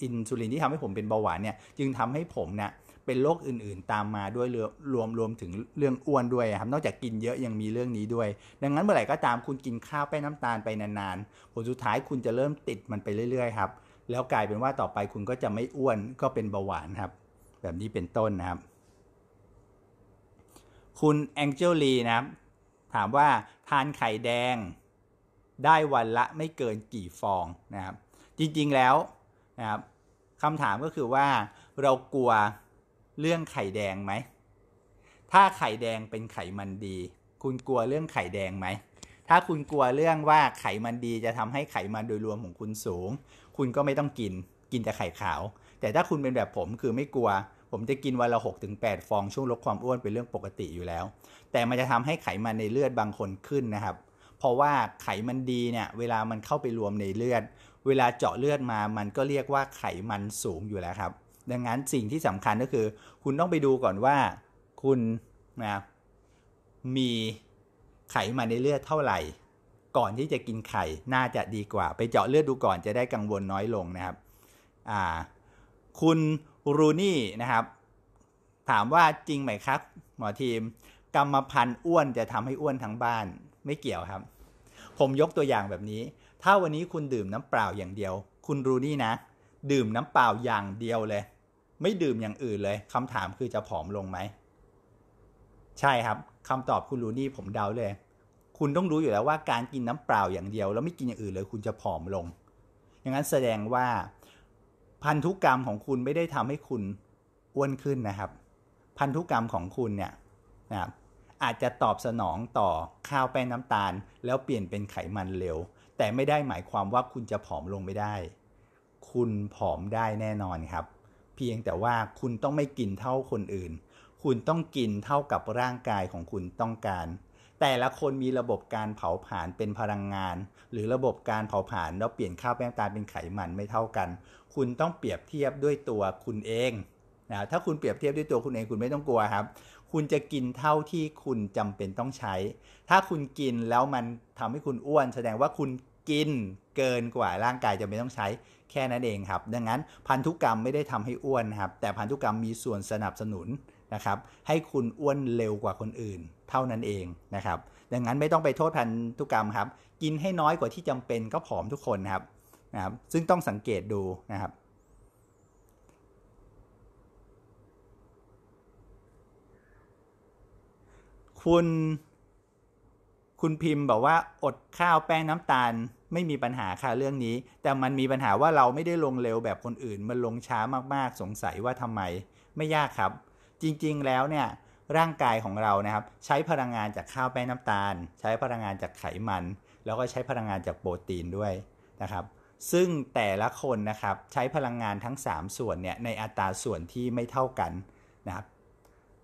อินซูลินที่ทำให้ผมเป็นเบาหวานเนี่ยจึงทำให้ผมเนะี่ยเป็นโรคอื่นๆตามมาด้วย รวมรวมถึงเรื่องอ้วนด้วยครับนอกจากกินเยอะ ยังมีเรื่องนี้ด้วย ดังนั้นเมื่อไหร่ ก็ตามคุณกินข้าวแป้งน้ำตาลไปนานๆผลสุดท้ายคุณจะเริ่มติดมันไปเรื่อยๆ ครับ แล้วกลายเป็นว่าต่อไปคุณก็จะไม่อ้วนก็เป็นเบาหวานครับ แบบนี้เป็นต้นนะครับ คุณแองเจลลีนะครับถามว่าทานไข่แดงได้วันละไม่เกินกี่ฟองนะครับ จริงๆแล้วนะครับคำถามก็คือว่าเรากลัวเรื่องไข่แดงไหม ถ้าไข่แดงเป็นไขมันดี คุณกลัวเรื่องไข่แดงไหม ถ้าคุณกลัวเรื่องว่าไขมันดีจะทำให้ไขมันโดยรวมของคุณสูง คุณก็ไม่ต้องกิน กินแต่ไข่ขาว แต่ถ้าคุณเป็นแบบผมคือไม่กลัว ผมจะกินวันละ6กถึงแฟอง ช่วงลดความอ้วนเป็นเรื่องปกติอยู่แล้ว แต่มันจะทำให้ไขมันในเลือดบางคนขึ้นนะครับ เพราะว่าไขมันดีเนี่ย เวลามันเข้าไปรวมในเลือด เวลาเจาะเลือดมา มันก็เรียกว่าไขมันสูงอยู่แล้วครับดังนั้นสิ่งที่สำคัญก็คือ คุณต้องไปดูก่อนว่าคุณนะมีไขมันในเลือดเท่าไหร่ ก่อนที่จะกินไข่น่าจะดีกว่า ไปเจาะเลือดดูก่อนจะได้กังวลน้อยลงนะครับ คุณรูนี่นะครับ ถามว่าจริงไหมครับ หมอทีม กรรมพันธุ์อ้วนจะทำให้อ้วนทั้งบ้านไม่เกี่ยวครับ ผมยกตัวอย่างแบบนี้ ถ้าวันนี้คุณดื่มน้ำเปล่าอย่างเดียว คุณรูนี่นะ ดื่มน้ำเปล่าอย่างเดียวเลยไม่ดื่มอย่างอื่นเลยคำถามคือจะผอมลงไหม ใช่ครับ คำตอบคุณลูนี่ผมเดาเลย คุณต้องรู้อยู่แล้วว่าการกินน้ำเปล่าอย่างเดียวแล้วไม่กินอย่างอื่นเลย คุณจะผอมลง อย่างนั้นแสดงว่าพันธุกรรมของคุณไม่ได้ทำให้คุณอ้วนขึ้นนะครับ พันธุกรรมของคุณเนี่ยนะครับอาจจะตอบสนองต่อข้าวแป้งน้ำตาล แล้วเปลี่ยนเป็นไขมันเร็ว แต่ไม่ได้หมายความว่าคุณจะผอมลงไม่ได้ คุณผอมได้แน่นอนครับเพียงแต่ว่าคุณต้องไม่กินเท่าคนอื่น คุณต้องกินเท่ากับร่างกายของคุณต้องการ แต่ละคนมีระบบการเผาผลาญเป็นพลังงาน หรือระบบการเผาผลาญแล้วเปลี่ยนข้าวแป้งตาเป็นไขมันไม่เท่ากัน คุณต้องเปรียบเทียบด้วยตัวคุณเองนะถ้าคุณเปรียบเทียบด้วยตัวคุณเองคุณไม่ต้องกลัวครับ คุณจะกินเท่าที่คุณจำเป็นต้องใช้ ถ้าคุณกินแล้วมันทำให้คุณอ้วนแสดงว่าคุณกินเกินกว่าร่างกายจะไม่ต้องใช้แค่นั้นเองครับดังนั้นพันธุกรรมไม่ได้ทำให้อ้วนครับ แต่พันธุกรรมมีส่วนสนับสนุนนะครับให้คุณอ้วนเร็วกว่าคนอื่น เท่านั้นเองนะครับดังนั้นไม่ต้องไปโทษพันธุกรรมครับ กินให้น้อยกว่าที่จำเป็นก็ผอมทุกคนครับนะครับซึ่งต้องสังเกตดูนะครับ คุณคุณพิมพ์บอกว่าอดข้าวแป้งน้ำตาลไม่มีปัญหาค่ะเรื่องนี้แต่มันมีปัญหาว่าเราไม่ได้ลงเร็วแบบคนอื่น มันลงช้ามากๆ สงสัยว่าทำไมไม่ยากครับ จริงๆแล้วเนี่ยร่างกายของเรานะครับใช้พลังงานจากข้าวแป้งน้ำตาล ใช้พลังงานจากไขมัน แล้วก็ใช้พลังงานจากโปรตีนด้วยนะครับ ซึ่งแต่ละคนนะครับใช้พลังงานทั้ง 3 ส่วนเนี่ยในอัตราส่วนที่ไม่เท่ากันนะครับ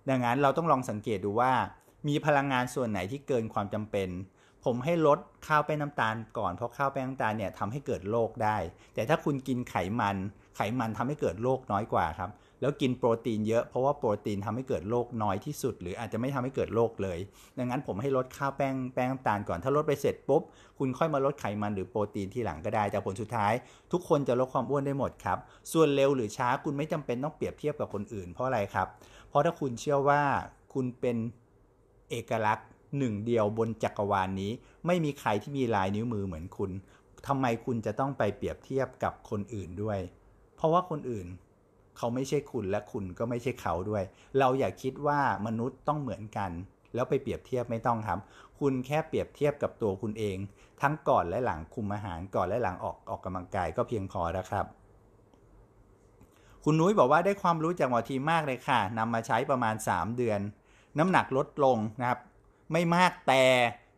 ดังนั้นเราต้องลองสังเกตดูว่ามีพลังงานส่วนไหนที่เกินความจำเป็นผมให้ลดข้าวแป้งน้ำตาลก่อนเพราะข้าวแป้งน้ำตาลเนี่ยทำให้เกิดโรคได้ แต่ถ้าคุณกินไขมันไขมันทำให้เกิดโรคน้อยกว่าครับแล้วกินโปรตีนเยอะ เพราะว่าโปรตีนทำให้เกิดโรคน้อยที่สุด หรืออาจจะไม่ทำให้เกิดโรคเลย ดังนั้นผมให้ลดข้าวแป้งแป้งน้ำตาลก่อนถ้าลดไปเสร็จปุ๊บคุณค่อยมาลดไขมันหรือโปรตีนที่หลังก็ได้แต่ผลสุดท้าย ทุกคนจะลดความอ้วนได้หมดครับส่วนเร็วหรือช้าคุณไม่จำเป็นต้องเปรียบเทียบกับคนอื่นเพราะอะไรครับ เพราะถ้าคุณเชื่อว่าคุณเป็นเอกลักษณ์หนึ่งเดียวบนจักรวาลนนี้ไม่มีใครที่มีลายนิ้วมือเหมือนคุณ ทำไมคุณจะต้องไปเปรียบเทียบกับคนอื่นด้วย เพราะว่าคนอื่น เขาไม่ใช่คุณและคุณก็ไม่ใช่เขาด้วย เราอย่าคิดว่ามนุษย์ต้องเหมือนกัน แล้วไปเปรียบเทียบไม่ต้องครับคุณแค่เปรียบเทียบกับตัวคุณเอง ทั้งก่อนและหลังคุมอาหาร ก่อนและหลังออกออกกำลังกายก็เพียงพอแล้วครับ คุณนุ้ยบอกว่าได้ความรู้จากหมอทีมากเลยค่ะ นำมาใช้ประมาณ 3 เดือน น้ำหนักลดลงนะครับไม่มากแต่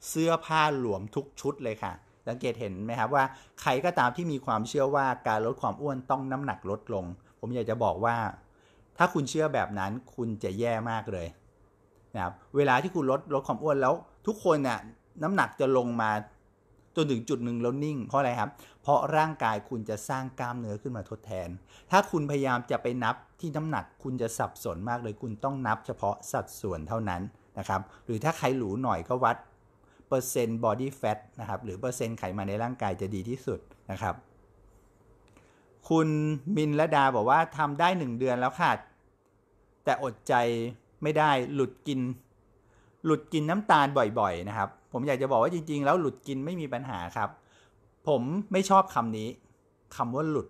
เสื้อผ้าหลวมทุกชุดเลยค่ะ สังเกตเห็นไหมครับว่าใครก็ตามที่มีความเชื่อว่าการลดความอ้วนต้องน้ำหนักลดลง ผมอยากจะบอกว่า ถ้าคุณเชื่อแบบนั้นคุณจะแย่มากเลยนะครับเวลาที่คุณลดลดความอ้วนแล้ว ทุกคนน่ะน้ำหนักจะลงมาจนถึงจุดหนึ่งแล้วนิ่งเพราะอะไรครับ เพราะร่างกายคุณจะสร้างกล้ามเนื้อขึ้นมาทดแทน ถ้าคุณพยายามจะไปนับที่น้ำหนักคุณจะสับสนมากเลยคุณต้องนับ เฉพาะสัดส่วนเท่านั้นนะครับหรือถ้าใครหรูหน่อยก็วัดเปอร์เซ็นต์บอดี้แฟทนะครับ หรือเปอร์เซ็นต์ไขมันในร่างกายจะดีที่สุดนะครับ คุณมินละดาบอกว่าทำได้ 1 เดือนแล้วค่ะ แต่อดใจไม่ได้หลุดกิน หลุดกินน้ำตาลบ่อยๆนะครับผมอยากจะบอกว่าจริงๆแล้วหลุดกินไม่มีปัญหาครับ ผมไม่ชอบคำนี้คำว่าหลุด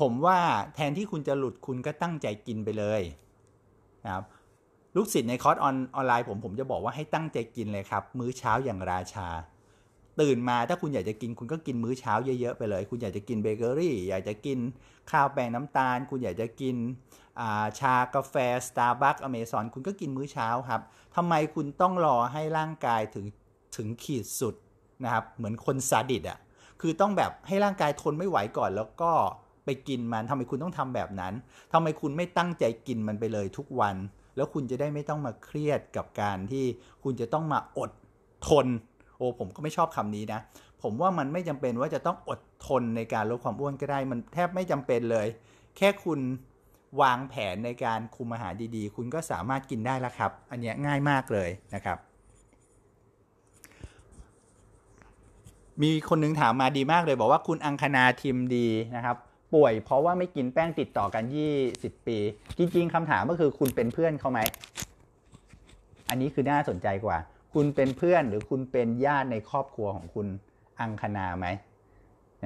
ผมว่าแทนที่คุณจะหลุดคุณก็ตั้งใจกินไปเลยนะครับลูกศิษย์ในคอร์สออนออนไลน์ผมผมจะบอกว่าให้ตั้งใจกินเลยครับมื้อเช้าอย่างราชา ตื่นมาถ้าคุณอยากจะกิน คุณก็กินมื้อเช้าเยอะๆ ไปเลย คุณอยากจะกินเบเกอรี่อยากจะกินข้าวแป้งน้ำตาล คุณอยากจะกินชากาแฟสตาร์บัคอเมซอนคุณก็กินมื้อเช้าครับทำไมคุณต้องรอให้ร่างกายถึงถึงขีดสุดนะครับเหมือนคนซาดิสอ่ะคือต้องแบบให้ร่างกายทนไม่ไหวก่อนแล้วก็ไปกินมันทำไมคุณต้องทำแบบนั้นทำไมคุณไม่ตั้งใจกินมันไปเลยทุกวันแล้วคุณจะได้ไม่ต้องมาเครียดกับการที่คุณจะต้องมาอดทน โอ้ผมก็ไม่ชอบคำนี้นะ ผมว่ามันไม่จำเป็นว่าจะต้องอดทนในการลดความอ้วนก็ได้มันแทบไม่ จำเป็นเลย แค่คุณวางแผนในการ คุม อาหารดีๆ คุณก็สามารถกินได้แล้ว ครับ อันนี้ง่ายมากเลยนะครับ มีคนนึงถามมาดีมากเลย บอกว่าคุณอังคณาทิมดีนะครับป่วยเพราะว่าไม่กินแป้งติดต่อกันยี่สิบปี จริง ๆคำถามก็คือคุณเป็นเพื่อนเขาไหมอันนี้คือน่าสนใจกว่า คุณเป็นเพื่อนหรือคุณเป็นญาติในครอบครัวของคุณอังคณาไหม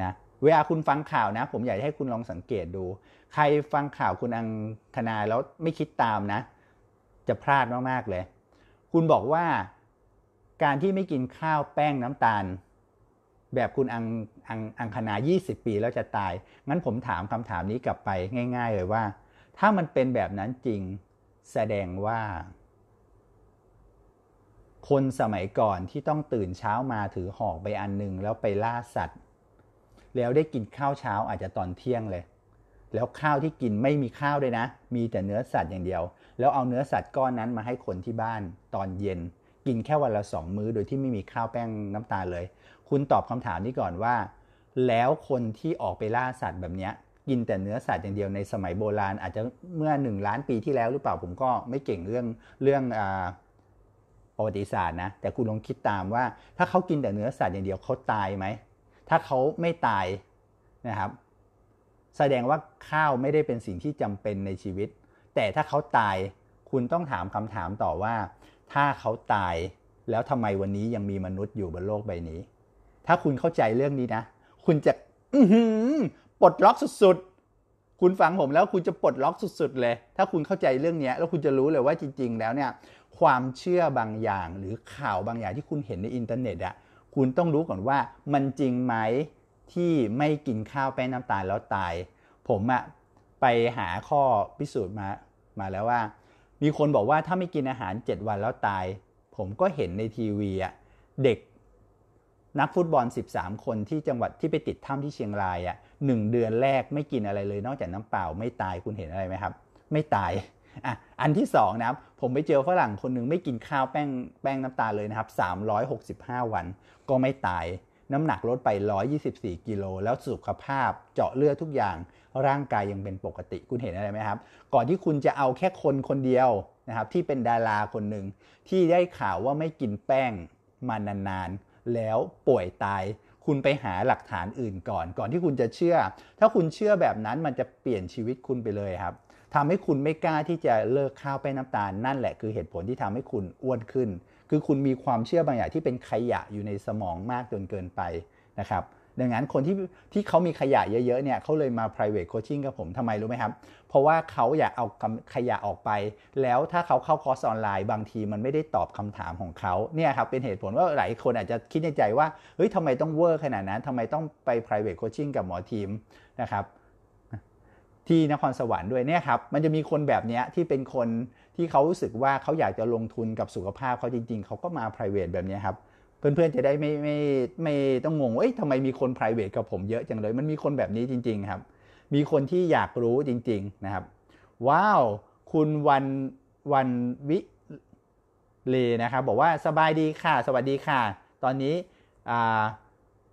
นะเวลาคุณฟังข่าวนะ ผมอยากให้คุณลองสังเกตดู ใครฟังข่าวคุณอังคณาแล้วไม่คิดตามนะ จะพลาดมาก ๆ เลย คุณบอกว่าการที่ไม่กินข้าวแป้งน้ำตาลแบบคุณอังอังอังคณา20 ปีแล้วจะตาย งั้นผมถามคำถามนี้กลับไปง่ายๆ เลยว่า ถ้ามันเป็นแบบนั้นจริง แสดงว่า คนสมัยก่อนที่ต้องตื่นเช้ามาถือหอกไปอันหนึ่งแล้วไปล่าสัตว์ แล้วได้กินข้าวเช้าอาจจะตอนเที่ยงเลย แล้วข้าวที่กินไม่มีข้าวด้วยนะ มีแต่เนื้อสัตว์อย่างเดียว แล้วเอาเนื้อสัตว์ก้อนนั้นมาให้คนที่บ้านตอนเย็นกินแค่วันละสองมื้อ โดยที่ไม่มีข้าวแป้งน้ำตาลเลย คุณตอบคำถามนี้ก่อนว่า แล้วคนที่ออกไปล่าสัตว์แบบนี้กินแต่เนื้อสัตว์อย่างเดียวในสมัยโบราณ อาจจะเมื่อ 1 ล้านปีที่แล้วหรือเปล่าผมก็ไม่เก่งเรื่องเรื่องอประวัติศาสตร์นะแต่คุณลองคิดตามว่า ถ้าเขากินแต่เนื้อสัตว์อย่างเดียวเขาตายไหมถ้าเขาไม่ตายนะครับ แสดงว่าข้าวไม่ได้เป็นสิ่งที่จำเป็นในชีวิต แต่ถ้าเขาตายคุณต้องถามคำถามต่อว่าถ้าเขาตายแล้วทำไมวันนี้ยังมีมนุษย์อยู่บนโลกใบนี้ ถ้าคุณเข้าใจเรื่องนี้นะ คุณจะปลดล็อกสุดๆ คุณฟังผมแล้วคุณจะปลดล็อกสุดๆ เลย ถ้าคุณเข้าใจเรื่องนี้แล้วคุณจะรู้เลยว่าจริงๆแล้วเนี่ย ความเชื่อบางอย่างหรือข่าวบางอย่างที่คุณเห็นในอินเทอร์เน็ตอะคุณต้องรู้ก่อนว่า มันจริงไหมที่ไม่กินข้าวแป้งน้ำตาลแล้วตาย ผมอะไปหาข้อพิสูจน์มา มาแล้วว่ามีคนบอกว่าถ้าไม่กินอาหาร 7 วันแล้วตาย ผมก็เห็นในทีวีอะเด็กนักฟุตบอล 13 คนที่จังหวัดที่ไปติดถ้ำที่เชียงรายอะ่ะหเดือนแรกไม่กินอะไรเลยนอกจากน้ำเปล่าไม่ตายคุณเห็นอะไรไหมครับ ไม่ตายอ่ะอันที่2นะครับผมไปเจอฝรั่งคนหนึ่งไม่กินข้าวแป้งแป้งน้ำตาลเลยนะครับ365 วัน ก็ไม่ตาย น้ำหนักลดไป 124กิโลแล้วสุขภาพเจาะเลือดทุกอย่างร่างกายยังเป็นปกติคุณเห็นอะไรไหมครับ ก่อนที่คุณจะเอาแค่คนคนเดียวนะครับที่เป็นดาราคนหนึ่งที่ได้ข่าวว่าไม่กินแป้ง มานาน ๆ แล้วป่วยตาย คุณไปหาหลักฐานอื่นก่อน ก่อนที่คุณจะเชื่อ ถ้าคุณเชื่อแบบนั้นมันจะเปลี่ยนชีวิตคุณไปเลยครับทำให้คุณไม่กล้าที่จะเลิกข้าวแป้งน้ำตาล นั่นแหละ คือเหตุผลที่ทำให้คุณอ้วนขึ้น คือคุณมีความเชื่อบางอย่างที่เป็นขยะอยู่ในสมองมากจนเกินไปนะครับดังนั้นคนที่ที่เขามีขยะเยอะๆเนี่ยเขาเลยมา private coaching กับผมทำไมรู้ไหมครับ เพราะว่าเขาอยากเอาขยะออกไป แล้วถ้าเขาเข้าคอร์สออนไลน์ บางทีมันไม่ได้ตอบคำถามของเขาเนี่ยครับเป็นเหตุผลว่าหลายคนอาจจะคิดในใจว่าเฮ้ยทำไมต้องเวอร์ขนาดนั้นทำไมต้องไป private coaching กับหมอทีม นะครับ ที่นครสวรรค์ด้วยเนี่ยครับมันจะมีคนแบบนี้ที่เป็นคนที่เขารู้สึกว่าเขาอยากจะลงทุนกับสุขภาพเขาจริง ๆเขาก็มา private แบบนี้ครับเพื่อนๆ จะได้ไม่ไม่ไม่ต้องงงว่าทำไมมีคน p r i v a t e กับผมเยอะจังเลย มันมีคนแบบนี้จริงๆครับ มีคนที่อยากรู้จริงๆนะครับ ว้าว คุณวันวันวิเลนะครับ บอกว่าสบายดีค่ะ สวัสดีค่ะ ตอนนี้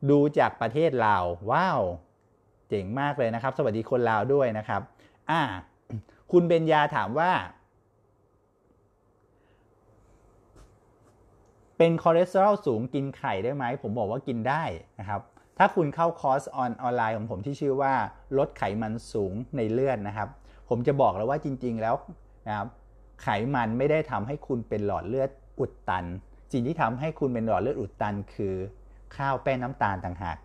ดูจากประเทศลาว ว้าว เจ๋งมากเลยนะครับ สวัสดีคนลาวด้วยนะครับอ่าคุณเบญญาถามว่าเป็นคอเลสเตอรอลสูงกินไข่ได้ไหมผมบอกว่ากินได้นะครับ ถ้าคุณเข้าคอร์สออนออนไลน์ของผมที่ชื่อว่าลดไขมันสูงในเลือดนะครับ ผมจะบอกแล้วว่าจริง ๆแล้วนะครับไขมันไม่ได้ทำให้คุณเป็นหลอดเลือดอุดตัน สิ่งที่ทำให้คุณเป็นหลอดเลือดอุดตัน คือข้าวแป้งน้ำตาลต่างหาก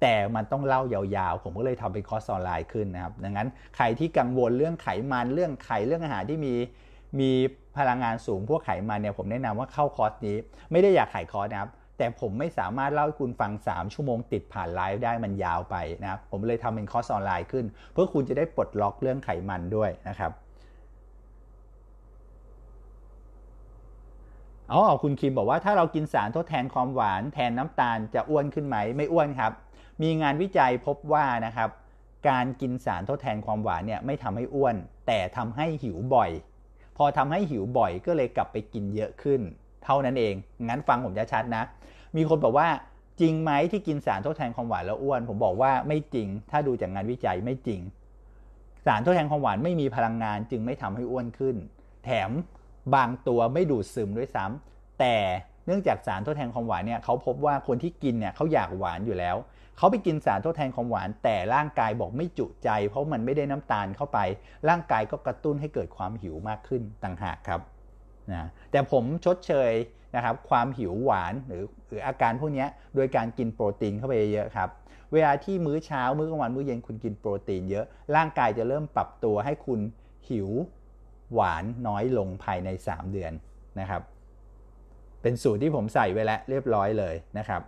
แต่มันต้องเล่ายาวๆผมก็เลยทำเป็นคอร์สออนไลน์ขึ้นนะครับดังนั้นใครที่กังวลเรื่องไขมันเรื่องไข่เรื่องอาหารที่มีมีพลังงานสูงพวกไขมันเนี่ยผมแนะนำว่าเข้าคอร์สนี้ ไม่ได้อยากขายคอร์สนะครับ แต่ผมไม่สามารถเล่าให้คุณฟัง 3 ชั่วโมงติดผ่านไลฟ์ได้มันยาวไปนะครับ ผมเลยทำเป็นคอร์สออนไลน์ขึ้น เพื่อคุณจะได้ปลดล็อกเรื่องไขมันด้วยนะครับอ๋อคุณคิมบอกว่าถ้าเรากินสารทดแทนความหวาน แทนน้ำตาลจะอ้วนขึ้นไหมไม่อ้วนครับ มีงานวิจัยพบว่านะครับ การกินสารทดแทนความหวานเนี่ยไม่ทำให้อ้วน แต่ทำให้หิวบ่อยพอทำให้หิวบ่อยก็เลยกลับไปกินเยอะขึ้นเท่านั้นเอง งั้นฟัง ผมชัดๆนะ มีคนบอกว่าจริงไหมที่กินสารทดแทนความหวานแล้วอ้วน ผมบอกว่าไม่จริง ถ้าดูจากงานวิจัยไม่จริง สารทดแทนความหวานไม่มีพลังงานจึงไม่ทำให้อ้วนขึ้น แถมบางตัวไม่ดูดซึมด้วยซ้ำ แต่เนื่องจากสารทดแทนความหวานเนี่ยเขาพบว่าคนที่กินเนี่ยเขาอยากหวานอยู่แล้วเขาไปกินสารทดแทนความหวาน แต่ร่างกายบอกไม่จุใจ เพราะมันไม่ได้น้ำตาลเข้าไป ร่างกายก็กระตุ้นให้เกิดความหิวมากขึ้นต่างหากครับนะแต่ผมชดเชยนะครับ ความหิวหวานหรือหรืออาการพวกนี้โดยการกินโปรตีนเข้าไปเยอะครับเวลาที่มื้อเช้า มื้อกลางวัน มื้อเย็นคุณกินโปรตีน เยอะร่างกายจะเริ่มปรับตัวให้คุณหิวหวานน้อยลงภายใน 3 เดือนนะครับ เป็นสูตรที่ผมใส่ไว้แล้วเรียบร้อยเลยนะครับ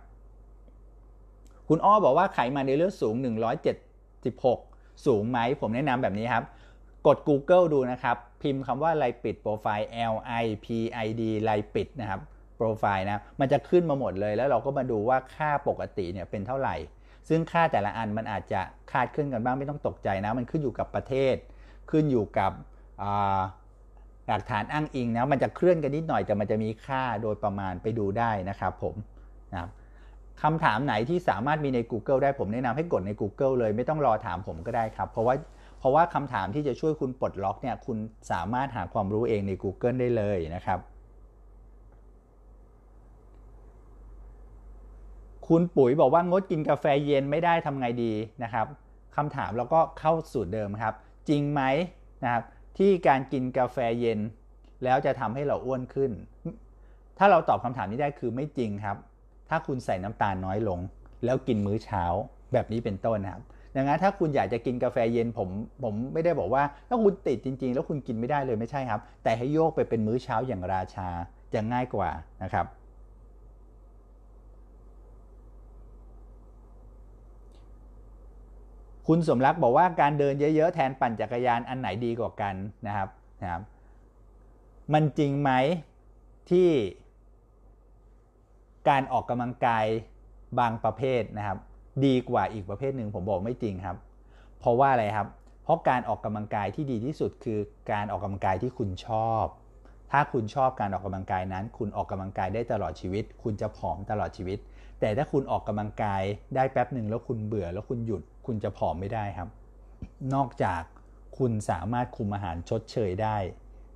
คุณอ้อบอกว่าไขมันในเลือดสูง 176 สูงไหม ผมแนะนำแบบนี้ครับ กด Google ดูนะครับ พิมพ์คำว่าไลปิดโปรไฟล์ L I P I D ไลปิด นะครับ โปรไฟล์นะ มันจะขึ้นมาหมดเลย แล้วเราก็มาดูว่าค่าปกติเนี่ยเป็นเท่าไหร่ ซึ่งค่าแต่ละอันมันอาจจะคาดขึ้นกันบ้าง ไม่ต้องตกใจนะ มันขึ้นอยู่กับประเทศ ขึ้นอยู่กับหลักฐานอ้างอิงนะมันจะเคลื่อนกันนิดหน่อย แต่มันจะมีค่าโดยประมาณไปดูได้นะครับผม นะครับคำถามไหนที่สามารถมีใน Google ได้ผมแนะนำให้กดใน Google เลยไม่ต้องรอถามผมก็ได้ครับ เพราะว่าเพราะว่าคำถามที่จะช่วยคุณปลดล็อกเนี่ย คุณสามารถหาความรู้เองใน Google ได้เลยนะครับ คุณปุ๋ยบอกว่างดกินกาแฟเย็นไม่ได้ทำไงดีนะครับคำถามเราก็เข้าสูตรเดิมครับ จริงไหมนะครับที่การกินกาแฟเย็น แล้วจะทำให้เราอ้วนขึ้น ถ้าเราตอบคำถามนี้ได้คือไม่จริงครับถ้าคุณใส่น้ำตาลน้อยลงแล้วกินมื้อเช้าแบบนี้เป็นต้นนะครับดังนั้น ถ้าคุณอยากจะกินกาแฟเย็น ผมผมไม่ได้บอกว่า ถ้าคุณติดจริง ๆ แล้วคุณกินไม่ได้เลยไม่ใช่ครับ แต่ให้โยกไปเป็นมื้อเช้าอย่างราชาจะง่ายกว่านะครับ คุณสมรักบอกว่าการเดินเยอะๆแทนปั่นจักรยานอันไหนดีกว่ากันนะครับนะครับ มันจริงไหมที่การออกกำลังกายบางประเภทนะครับ ดีกว่าอีกประเภทหนึ่งผมบอกไม่จริงครับ เพราะว่าอะไรครับ เพราะการออกกำลังกายที่ดีที่สุดคือการออกกำลังกายที่คุณชอบ ถ้าคุณชอบการออกกำลังกายนั้น คุณออกกำลังกายได้ตลอดชีวิต คุณจะผอมตลอดชีวิต แต่ถ้าคุณออกกำลังกายได้แป๊บหนึ่งแล้วคุณเบื่อแล้วคุณหยุดคุณจะผอมไม่ได้ครับ นอกจากคุณสามารถคุมอาหารชดเชยได้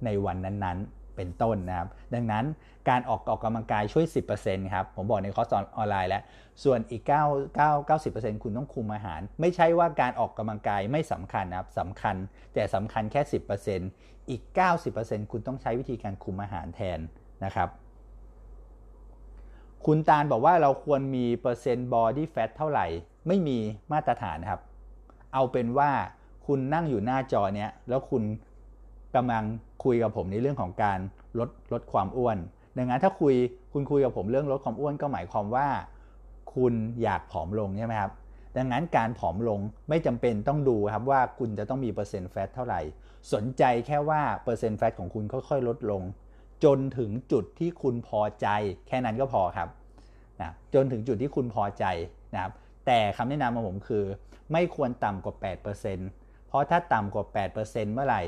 ในวันนั้น ๆเป็นต้นนะครับดังนั้นการออกออกกำลังกายช่วย 10%ครับผมบอกในคอร์สออนไลน์แล้วส่วนอีก9 9 90%คุณต้องคุมอาหาร ไม่ใช่ว่าการออกกำลังกายไม่สำคัญนะครับสำคัญแต่สำคัญแค่ 10%อีก 90%คุณต้องใช้วิธีการคุมอาหารแทนนะครับ คุณตาลบอกว่าเราควรมีเปอร์เซ็นต์บอดี้แฟทเท่าไหร่ไม่มีมาตรฐานครับเอาเป็นว่าคุณนั่งอยู่หน้าจอเนี้ยแล้วคุณกำลังคุยกับผมในเรื่องของการลดลดความอ้วน ดังนั้นถ้าคุยคุณคุยกับผมเรื่องลดความอ้วนก็หมายความว่า คุณอยากผอมลงใช่ไหมครับ ดังนั้นการผอมลงไม่จำเป็นต้องดูครับว่าคุณจะต้องมีเปอร์เซ็นต์แฟตเท่าไหร่ สนใจแค่ว่าเปอร์เซ็นต์แฟตของคุณค่อย ๆ ลดลง จนถึงจุดที่คุณพอใจแค่นั้นก็พอครับนะ จนถึงจุดที่คุณพอใจนะครับ แต่คำแนะนำของผมคือ ไม่ควรต่ำกว่า8%เพราะถ้าต่ำกว่า 8%เมื่อไหร่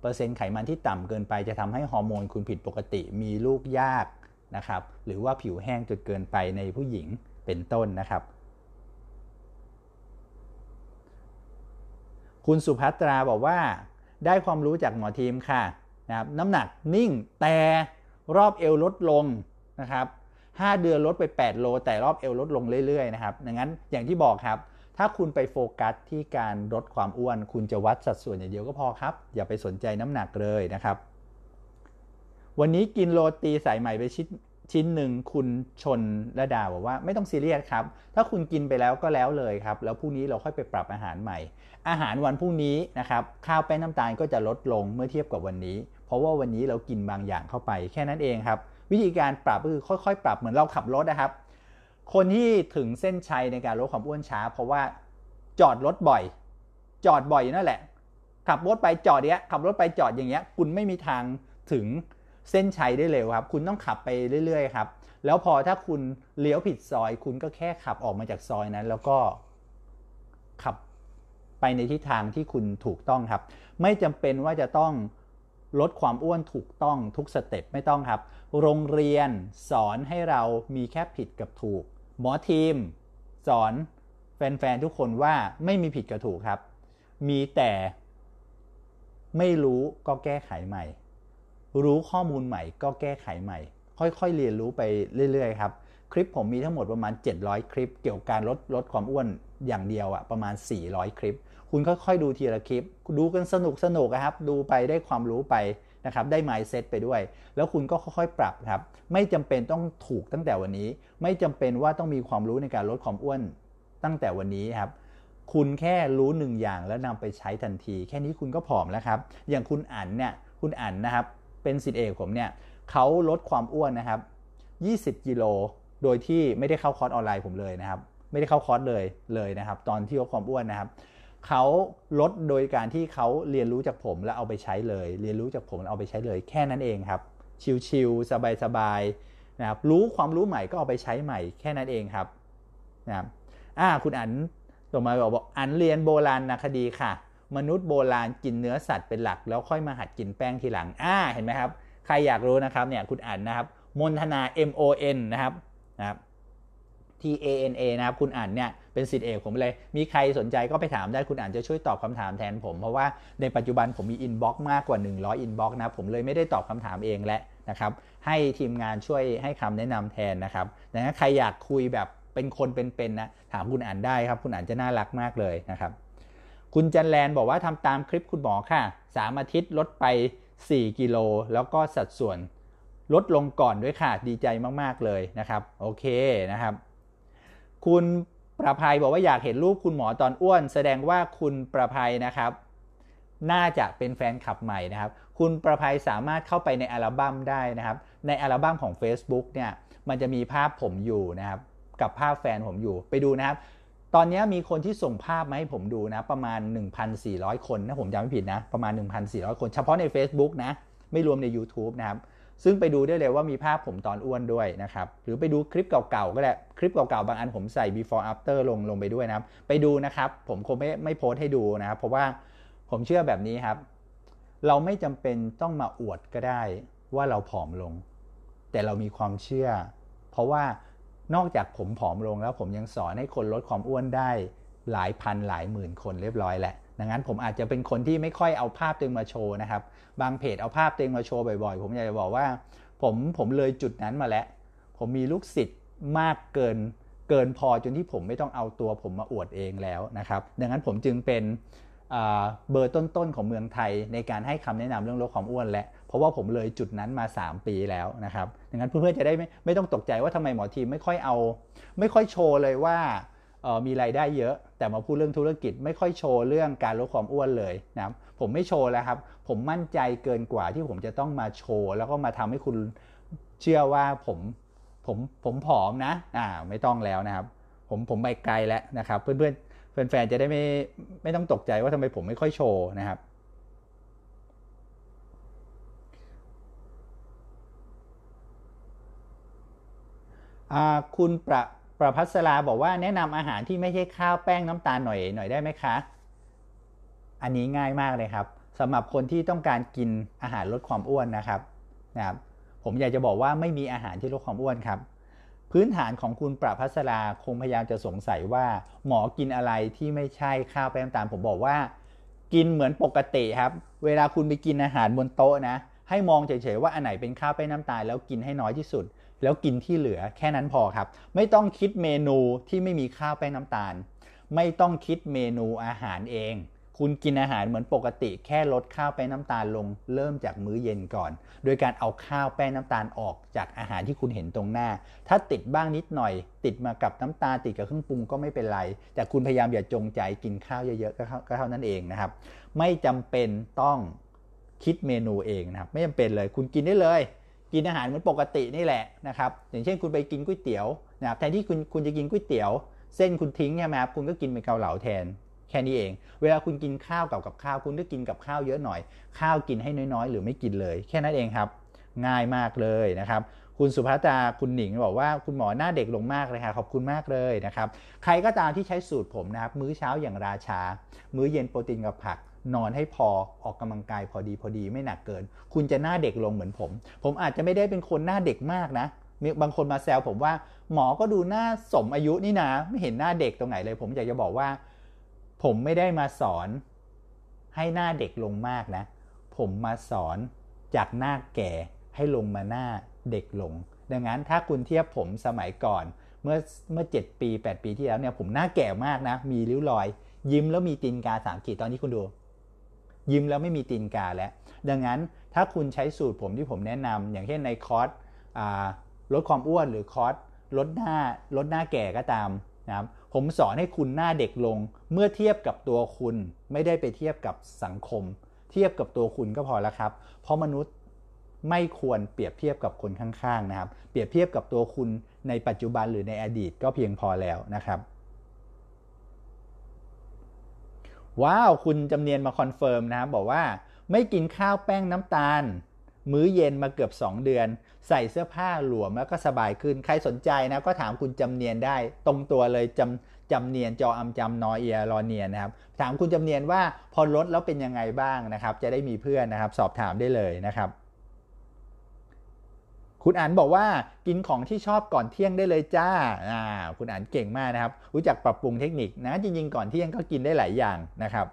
เปอร์เซ็นต์ไขมันที่ต่ำเกินไปจะทำให้ฮอร์โมนคุณผิดปกติมีลูกยากนะครับหรือว่าผิวแห้งจนเกินไปในผู้หญิงเป็นต้นนะครับ คุณสุภัตราบอกว่าได้ความรู้จากหมอทีมค่ะนะครับน้ำหนักนิ่งแต่รอบเอวลดลงนะครับ5เดือนลดไป 8 โล แต่รอบเอวลดลงเรื่อยๆนะครับดังนั้นอย่างที่บอกครับถ้าคุณไปโฟกัสที่การลดความอ้วน คุณจะวัดสัดส่วนอย่างเดียวก็พอครับ อย่าไปสนใจน้ำหนักเลยนะครับ วันนี้กินโรตีสายใหม่ไปชิ้นชิ้นหนึ่ง คุณชนระดาบอกว่าไม่ต้องซีเรียสครับ ถ้าคุณกินไปแล้วก็แล้วเลยครับ แล้วพรุ่งนี้เราค่อยไปปรับอาหารใหม่ อาหารวันพรุ่งนี้นะครับข้าวแป้งน้ำตาลก็จะลดลงเมื่อเทียบกับวันนี้ เพราะว่าวันนี้เรากินบางอย่างเข้าไป แค่นั้นเองครับ วิธีการปรับก็คือค่อยๆปรับเหมือนเราขับรถนะครับคนที่ถึงเส้นชัยในการลดความอ้วนช้า เพราะว่าจอดรถบ่อย จอดบ่อยนั่นแหละ ขับรถไปจอดเนี้ย ขับรถไปจอดอย่างเงี้ย คุณไม่มีทางถึงเส้นชัยได้เร็วครับ คุณต้องขับไปเรื่อยๆครับ แล้วพอถ้าคุณเลี้ยวผิดซอย คุณก็แค่ขับออกมาจากซอยนั้น แล้วก็ ขับไปในทิศทางที่คุณถูกต้องครับ ไม่จำเป็นว่าจะต้องลดความอ้วนถูกต้อง ทุกสเต็ปไม่ต้องครับ โรงเรียนสอนให้เรามีแค่ผิดกับถูกหมอทีมสอนแฟนๆทุกคนว่าไม่มีผิดกับถูกครับ มีแต่ ไม่รู้ก็แก้ไขใหม่ รู้ข้อมูลใหม่ ก็แก้ไขใหม่ ค่อยๆ เรียนรู้ไปเรื่อยๆครับ คลิปผมมีทั้งหมดประมาณ700คลิปเกี่ยวกับการลดลดความอ้วนอย่างเดียวอะประมาณ 400คลิป คุณค่อยๆดูทีละคลิป ดูกันสนุกสนุกครับ ดูไปได้ความรู้ไปะครับได้ mindset ไปด้วย แล้วคุณก็ค่อยๆปรับครับ ไม่จำเป็นต้องถูกตั้งแต่วันนี้ ไม่จำเป็นว่าต้องมีความรู้ในการลดความอ้วนตั้งแต่วันนี้ครับ คุณแค่รู้หนึ่งอย่างแล้วนำไปใช้ทันที แค่นี้คุณก็ผอมแล้วครับ อย่างคุณอั๋นเนี่ย คุณอั๋นนะครับ เป็นสิทธิเอกผมเนี่ย เขาลดความอ้วนนะครับ 20กิโลโดยที่ไม่ได้เข้าคอร์สออนไลน์ผมเลยนะครับ ไม่ได้เข้าคอร์สเลย เลยนะครับ ตอนที่ลดความอ้วนนะครับเขาลดโดยการที่เขาเรียนรู้จากผมแล้วเอาไปใช้เลย เรียนรู้จากผมแล้วเอาไปใช้เลยแค่นั้นเองครับ ชิลๆสบายๆนะครับ รู้ความรู้ใหม่ก็เอาไปใช้ใหม่แค่นั้นเองครับนะครับ อ่า คุณอันต่งมาบอกบอกอันเรียนโบราณนะคดีค่ะ มนุษย์โบราณกินเนื้อสัตว์เป็นหลัก แล้วค่อยมาหัดกินแป้งทีหลัง อ่า เห็นไหมครับ ใครอยากรู้นะครับเนี่ย คุณอันนะครับ มนทนา M O N นะครับ นะครับ T A N A นะครับคุณอ่านเนี่ยเป็นสิทธิเอกผมเลย มีใครสนใจก็ไปถามได้คุณอ่านจะช่วยตอบคำถามแทนผมเพราะว่าในปัจจุบันผมมีอินบ็อกซ์มากกว่า 100อินบ็อกซ์นะผมเลยไม่ได้ตอบคำถามเองและนะครับให้ทีมงานช่วยให้คำแนะนำแทนนะครับ ดังนั้นใครอยากคุยแบบเป็นคนเป็นๆนะถามคุณอ่านได้ครับคุณอ่านจะน่ารักมากเลยนะครับ คุณจันแลนบอกว่าทำตามคลิปคุณหมอค่ะ3อาทิตย์ลดไป 4กิโลแล้วก็สัดส่วนลดลงก่อนด้วยค่ะดีใจมากๆเลยนะครับโอเคนะครับคุณประภัยบอกว่าอยากเห็นรูปคุณหมอตอนอ้วน แสดงว่าคุณประภัยนะครับ น่าจะเป็นแฟนคลับใหม่นะครับคุณประภัยสามารถเข้าไปในอัลบั้มได้นะครับ ในอัลบั้มของ Facebook เนี่ย มันจะมีภาพผมอยู่นะครับกับภาพแฟนผมอยู่ ไปดูนะครับ ตอนนี้มีคนที่ส่งภาพมาให้ผมดูนะ ประมาณ 1,400 คนนะผมจำไม่ผิดนะประมาณ 1,400 คน เฉพาะใน Facebook นะไม่รวมใน YouTube นะครับซึ่งไปดูได้เลยว่ามีภาพผมตอนอ้วนด้วยนะครับ หรือไปดูคลิปเก่าๆก็ได้คลิปเก่าๆบางอันผมใส่ before after ลงลงไปด้วยนะครับ ไปดูนะครับ ผมคงไม่ไม่โพสให้ดูนะครับ เพราะว่าผมเชื่อแบบนี้ครับ เราไม่จำเป็นต้องมาอวดก็ได้ว่าเราผอมลง แต่เรามีความเชื่อ เพราะว่านอกจากผมผอมลงแล้วผมยังสอนให้คนลดความอ้วนได้ หลายพันหลายหมื่นคนเรียบร้อยแล้วดังนั้นผมอาจจะเป็นคนที่ไม่ค่อยเอาภาพตัวเองมาโชว์นะครับ บางเพจเอาภาพตัวเองมาโชว์บ่อยๆ ผมอยากจะบอกว่าผมผมเลยจุดนั้นมาแล้วผมมีลูกศิษย์มากเกินเกินพอจนที่ผมไม่ต้องเอาตัว ผมมาอวดเองแล้วนะครับ ดังนั้นผมจึงเป็นเบอร์ต้นๆของเมืองไทยในการให้คำแนะนำเรื่องลดความอ้วนและเพราะว่าผมเลยจุดนั้นมา3ปีแล้วนะครับดังนั้นเพื่อนๆจะได้ไม่ไม่ต้องตกใจว่าทำไมหมอทีมไม่ค่อยเอา ไม่ค่อยโชว์เลยว่ามีรายได้เยอะ แต่มาพูดเรื่องธุรกิจไม่ค่อยโชว์เรื่องการลดความอ้วนเลยนะผมไม่โชว์แล้วครับ ผมมั่นใจเกินกว่าที่ผมจะต้องมาโชว์แล้วก็มาทำให้คุณเชื่อว่าผมผมผมผอมนะ อ่า ไม่ต้องแล้วนะครับ ผมผมไปไกลแล้วนะครับ เพื่อนเพื่อนแฟนๆจะได้ไม่ไม่ต้องตกใจว่าทำไมผมไม่ค่อยโชว์นะครับ คุณประประพัสราบอกว่าแนะนำอาหารที่ไม่ใช่ข้าวแป้งน้ำตาลหน่อยหน่อยได้ไหมคะ อันนี้ง่ายมากเลยครับ สำหรับคนที่ต้องการกินอาหารลดความอ้วนนะครับนะครับผมอยากจะบอกว่าไม่มีอาหารที่ลดความอ้วนครับ พื้นฐานของคุณประพัสราคงพยายามจะสงสัยว่า หมอกินอะไรที่ไม่ใช่ข้าวแป้งน้ำตาลผมบอกว่า กินเหมือนปกติครับ เวลาคุณไปกินอาหารบนโต๊ะนะ ให้มองเฉย ๆว่าอันไหนเป็นข้าวแป้งน้ำตาลแล้วกินให้น้อยที่สุดแล้วกินที่เหลือแค่นั้นพอครับ ไม่ต้องคิดเมนูที่ไม่มีข้าวแป้งน้ำตาล ไม่ต้องคิดเมนูอาหารเอง คุณกินอาหารเหมือนปกติแค่ลดข้าวแป้งน้ำตาลลง เริ่มจากมื้อเย็นก่อน โดยการเอาข้าวแป้งน้ำตาลออกจากอาหารที่คุณเห็นตรงหน้า ถ้าติดบ้างนิดหน่อย ติดมากับน้ำตาล ติดกับเครื่องปรุงก็ไม่เป็นไร แต่คุณพยายามอย่าจงใจกินข้าวเยอะๆก็เท่านั้นเองนะครับไม่จำเป็นต้องคิดเมนูเองนะครับไม่จำเป็นเลย คุณกินได้เลยกินอาหารเหมือนปกตินี่แหละนะครับ อย่างเช่น คุณไปกินก๋วยเตี๋ยวนะครับแทนที่คุณคุณจะกินก๋วยเตี๋ยวเส้นคุณทิ้งใช่ไหมครับ คุณก็กินเป็นเกาเหลาแทน แค่นี้เอง เวลาคุณกินข้าวกับกับข้าวคุณก็กินกับข้าวเยอะหน่อย ข้าวกินให้น้อยๆ หรือไม่กินเลย แค่นั้นเองครับ ง่ายมากเลยนะครับ คุณสุภัตาคุณหนิงบอกว่า คุณหมอหน้าเด็กลงมากเลยค่ะขอบคุณมากเลยนะครับใครก็ตามที่ใช้สูตรผมนะครับมื้อเช้าอย่างราชา มื้อเย็นโปรตีนกับผักนอนให้พอออกกำลังกายพอดีพอดีไม่หนักเกิน คุณจะหน้าเด็กลงเหมือนผม ผมอาจจะไม่ได้เป็นคนหน้าเด็กมากนะมีบางคนมาแซวผมว่าหมอก็ดูหน้าสมอายุนี่นะไม่เห็นหน้าเด็กตรงไหนเลย ผมอยากจะบอกว่า ผมไม่ได้มาสอนให้หน้าเด็กลงมากนะ ผมมาสอนจากหน้าแก่ให้ลงมาหน้าเด็กลง ดังนั้นถ้าคุณเทียบผมสมัยก่อนเมื่อเมื่อ7ปี 8 ปีที่แล้วเนี่ย ผมหน้าแก่มากนะ มีริ้วรอย ยิ้มแล้วมีตีนกาสามขีดตอนนี้คุณดูยิ้มแล้วไม่มีตีนกาแล้ว ดังนั้นถ้าคุณใช้สูตรผมที่ผมแนะนำ อย่างเช่นในคอร์สลดความอ้วนหรือคอร์สลดหน้าลดหน้าแก่ก็ตามนะครับ ผมสอนให้คุณหน้าเด็กลง เมื่อเทียบกับตัวคุณ ไม่ได้ไปเทียบกับสังคม เทียบกับตัวคุณก็พอแล้วครับ เพราะมนุษย์ไม่ควรเปรียบเทียบกับคนข้างๆนะครับ เปรียบเทียบกับตัวคุณในปัจจุบันหรือในอดีต ก็เพียงพอแล้วนะครับว้าว คุณจำเนียนมาคอนเฟิร์มนะบอกว่า ไม่กินข้าวแป้งน้ำตาล มื้อเย็นมาเกือบ 2 เดือน ใส่เสื้อผ้าหลวมแล้วก็สบายขึ้น ใครสนใจนะก็ถามคุณจำเนียนได้ ตรงตัวเลยจำจำเนียนจออำจำนอเอียรอเนียนะครับ ถามคุณจำเนียนว่า พอลดแล้วเป็นยังไงบ้างนะครับ จะได้มีเพื่อนนะครับสอบถามได้เลยนะครับคุณอันบอกว่ากินของที่ชอบก่อนเที่ยงได้เลยจ้าอ่าคุณอันเก่งมากนะครับรู้จักปรับปรุงเทคนิคนะจริงๆก่อนเที่ยงก็กินได้หลายอย่างนะครับ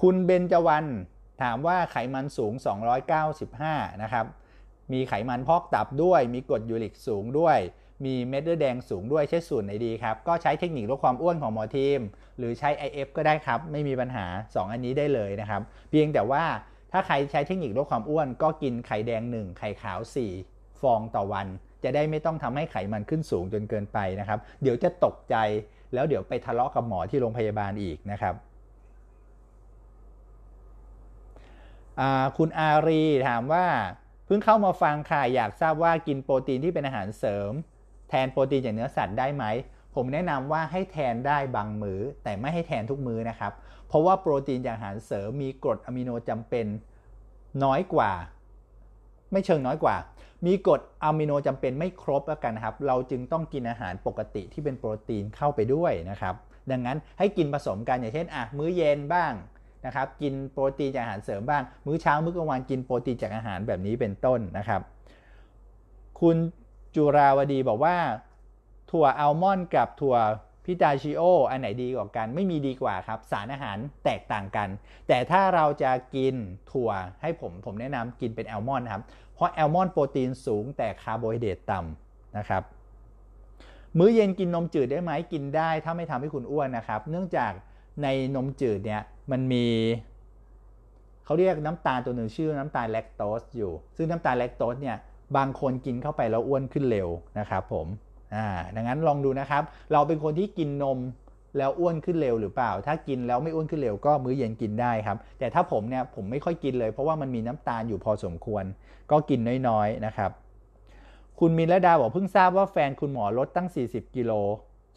คุณเบนจวันถามว่าไขมันสูง 295 นะครับมีไขมันพอกตับด้วย มีกรดยูริกสูงด้วย มีเม็ดเลือดแดงสูงด้วย ใช้สูตรไหนดีครับ ก็ใช้เทคนิคลดความอ้วนของหมอทีมหรือใช้ IF ก็ได้ครับไม่มีปัญหา 2 อันนี้ได้เลยนะครับ เพียงแต่ว่าถ้าใครใช้เทคนิคลดความอ้วนก็กินไข่แดง 1 ไข่ขาว 4 ฟองต่อวัน จะได้ไม่ต้องทำให้ไขมันขึ้นสูงจนเกินไปนะครับ เดี๋ยวจะตกใจแล้วเดี๋ยวไปทะเลาะกับหมอที่โรงพยาบาลอีกนะครับ คุณอารีถามว่า เพิ่งเข้ามาฟังค่ะอยากทราบว่ากินโปรตีนที่เป็นอาหารเสริม แทนโปรตีนจากเนื้อสัตว์ได้ไหม ผมแนะนำว่าให้แทนได้บางมือ้อแต่ไม่ให้แทนทุกมื้อนะครับเพราะว่าโปรตีนจากอาหารเสริมมีกรดอะมิโนจำเป็นน้อยกว่าไม่เชิงน้อยกว่า มีกรดอะมิโนจำเป็นไม่ครบแล้วกันนะครับเราจึงต้องกินอาหารปกติที่เป็นโปรตีนเข้าไปด้วยนะครับดังนั้นให้กินผสมกันอย่างเช่นอ่ะมื้อเย็นบ้างนะครับกินโปรตีนจากอาหารเสริมบ้าง มื้อเช้ามื้อกลางวันกินโปรตีนจากอาหารแบบนี้เป็นต้นนะครับ คุณจุราวดีบอกว่าถั่วอัลมอนด์กับถั่วพิตาชิโอ อันไหนดีกว่ากัน ไม่มีดีกว่าครับ สารอาหารแตกต่างกัน แต่ถ้าเราจะกินถั่วให้ผมผมแนะนำกินเป็นแอลมอนครับ เพราะแอลมอนโปรตีนสูงแต่คาร์โบไฮเดรตต่ำนะครับ มื้อเย็นกินนมจืดได้ไหม กินได้ถ้าไม่ทำให้คุณอ้วนนะครับ เนื่องจากในนมจืดเนี่ยมันมี เขาเรียกน้ำตาลตัวหนึ่งชื่อน้ำตาลแลคโตสอยู่ ซึ่งน้ำตาลแลคโตสเนี่ยบางคนกินเข้าไปแล้วอ้วนขึ้นเร็วนะครับผมอ่าดังนั้นลองดูนะครับ เราเป็นคนที่กินนมแล้วอ้วนขึ้นเร็วหรือเปล่า ถ้ากินแล้วไม่อ้วนขึ้นเร็วก็มื้อเย็นกินได้ครับ แต่ถ้าผมเนี่ยผมไม่ค่อยกินเลย เพราะว่ามันมีน้ำตาลอยู่พอสมควร ก็กินน้อย ๆ นะครับ คุณมินและดาบอกเพิ่งทราบว่าแฟนคุณหมอลดตั้ง 40 กิโล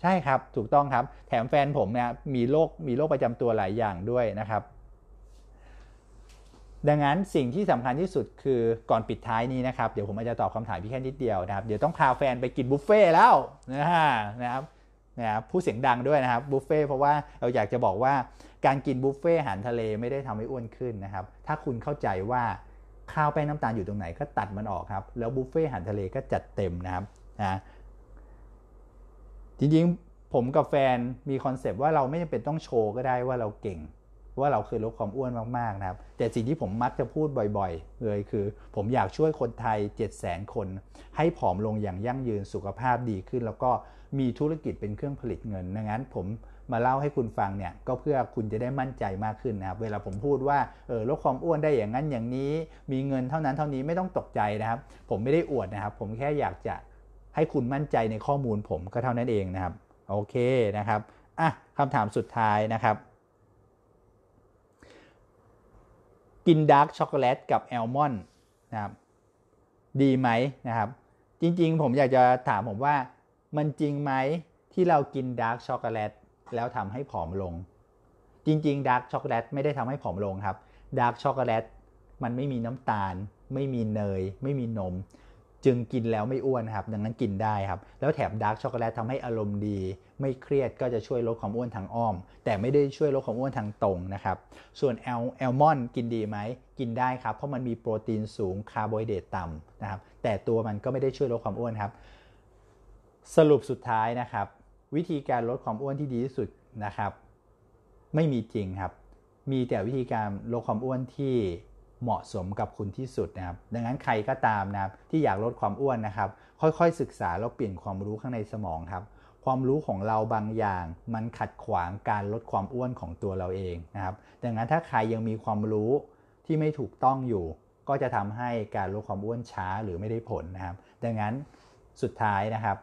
ใช่ครับถูกต้องครับ แถมแฟนผมเนี่ยมีโรคมีโรคประจำตัวหลายอย่างด้วยนะครับดังนั้นสิ่งที่สำคัญที่สุดคือก่อนปิดท้ายนี้นะครับเดี๋ยวผมอาจจะตอบคำถามพี่แค่นิดเดียวนะครับ เดี๋ยวต้องพาแฟนไปกินบุฟเฟ่แล้วนะฮะนะครับนะครับผู้เสียงดังด้วยนะครับบุฟเฟ่เพราะว่าเราอยากจะบอกว่าการกินบุฟเฟ่อาหารทะเลไม่ได้ทำให้อ้วนขึ้น นะครับ ถ้าคุณเข้าใจว่าข้าวแป้งน้ำตาลอยู่ตรงไหนก็ตัดมันออกครับแล้วบุฟเฟ่อาหารทะเลก็จัดเต็มนะครับนะจริงๆผมกับแฟนมีคอนเซปต์ว่าเราไม่จำเป็นต้องโชว์ก็ได้ว่าเราเก่งว่าเราเคยลดความอ้วนมากๆนะครับ แต่สิ่งที่ผมมักจะพูดบ่อย ๆ เลยคือผมอยากช่วยคนไทย 7 0 0 0 0คน ให้ผอมลงอย่างยั่งยืนสุขภาพดีขึ้น แล้วก็มีธุรกิจเป็นเครื่องผลิตเงิน ดังนั้นผมมาเล่าให้คุณฟังเนี่ย ก็เพื่อคุณจะได้มั่นใจมากขึ้นนะครับ เวลาผมพูดว่าเออลดความอ้วนได้อย่างนั้นอย่างนี้ มีเงินเท่านั้นเท่านี้ไม่ต้องตกใจนะครับ ผมไม่ได้อวดนะครับ ผมแค่อยากจะให้คุณมั่นใจในข้อมูล ผมก็เท่านั้นเองนะครับ โอเคนะครับอ่ะคำถามสุดท้ายนะครับกินดาร์กช็อกโกแลตกับแอลมอนด์นะครับดีไหมนะครับจริงๆผมอยากจะถามผมว่ามันจริงไหมที่เรากินดาร์กช็อกโกแลตแล้วทำให้ผอมลง จริงๆดาร์กช็อกโกแลตไม่ได้ทำให้ผอมลงครับดาร์กช็อกโกแลตมันไม่มีน้ำตาล ไม่มีเนยไม่มีนมจึงกินแล้วไม่อ้วนครับดังนั้นกินได้ครับแล้วแถมดาร์กช็อกโกแลตทำให้อารมณ์ดี ไม่เครียดก็จะช่วยลดความอ้วนทางอ้อม แต่ไม่ได้ช่วยลดความอ้วนทางตรงนะครับ ส่วนแอลแอลมอนกินดีไหม กินได้ครับเพราะมันมีโปรตีนสูงคาร์โบไฮเดรตต่ำนะครับ แต่ตัวมันก็ไม่ได้ช่วยลดความอ้วนครับสรุปสุดท้ายนะครับ วิธีการลดความอ้วนที่ดีที่สุดนะครับ ไม่มีจริงครับมีแต่วิธีการลดความอ้วนที่เหมาะสมกับคุณที่สุดนะครับ ดังนั้นใครก็ตามนะครับที่อยากลดความอ้วนนะครับ ค่อยๆศึกษาแล้วเปลี่ยนความรู้ข้างในสมองครับ ความรู้ของเราบางอย่าง มันขัดขวางการลดความอ้วนของตัวเราเองนะครับ ดังนั้นถ้าใครยังมีความรู้ที่ไม่ถูกต้องอยู่ ก็จะทำให้การลดความอ้วนช้าหรือไม่ได้ผลนะครับดังนั้นสุดท้ายนะครับ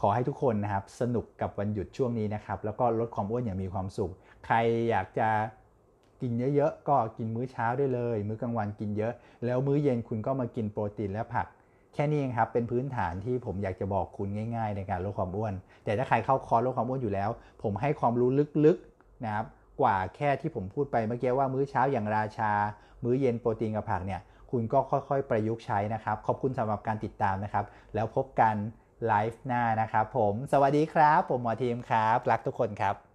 ขอให้ทุกคนนะครับสนุกกับวันหยุดช่วงนี้นะครับ แล้วก็ลดความอ้วนอย่างมีความสุข ใครอยากจะกินเยอะๆ ก็กินมื้อเช้าได้เลย มื้อกลางวันกินเยอะ แล้วมื้อเย็นคุณก็มากินโปรตีนและผัก แค่นี้เองครับ เป็นพื้นฐานที่ผมอยากจะบอกคุณง่ายๆ ในการลดความอ้วน แต่ถ้าใครเข้าคอร์สลดความอ้วนอยู่แล้ว ผมให้ความรู้ลึกๆนะครับ กว่าแค่ที่ผมพูดไป เมื่อกี้ว่ามื้อเช้าอย่างราชา มื้อเย็นโปรตีนกับผักเนี่ย คุณก็ค่อย ๆ ประยุกต์ใช้นะครับ ขอบคุณสำหรับการติดตามนะครับ แล้วพบกันไลฟ์หน้านะครับผม สวัสดีครับ ผมหมอทีมครับ รักทุกคนครับ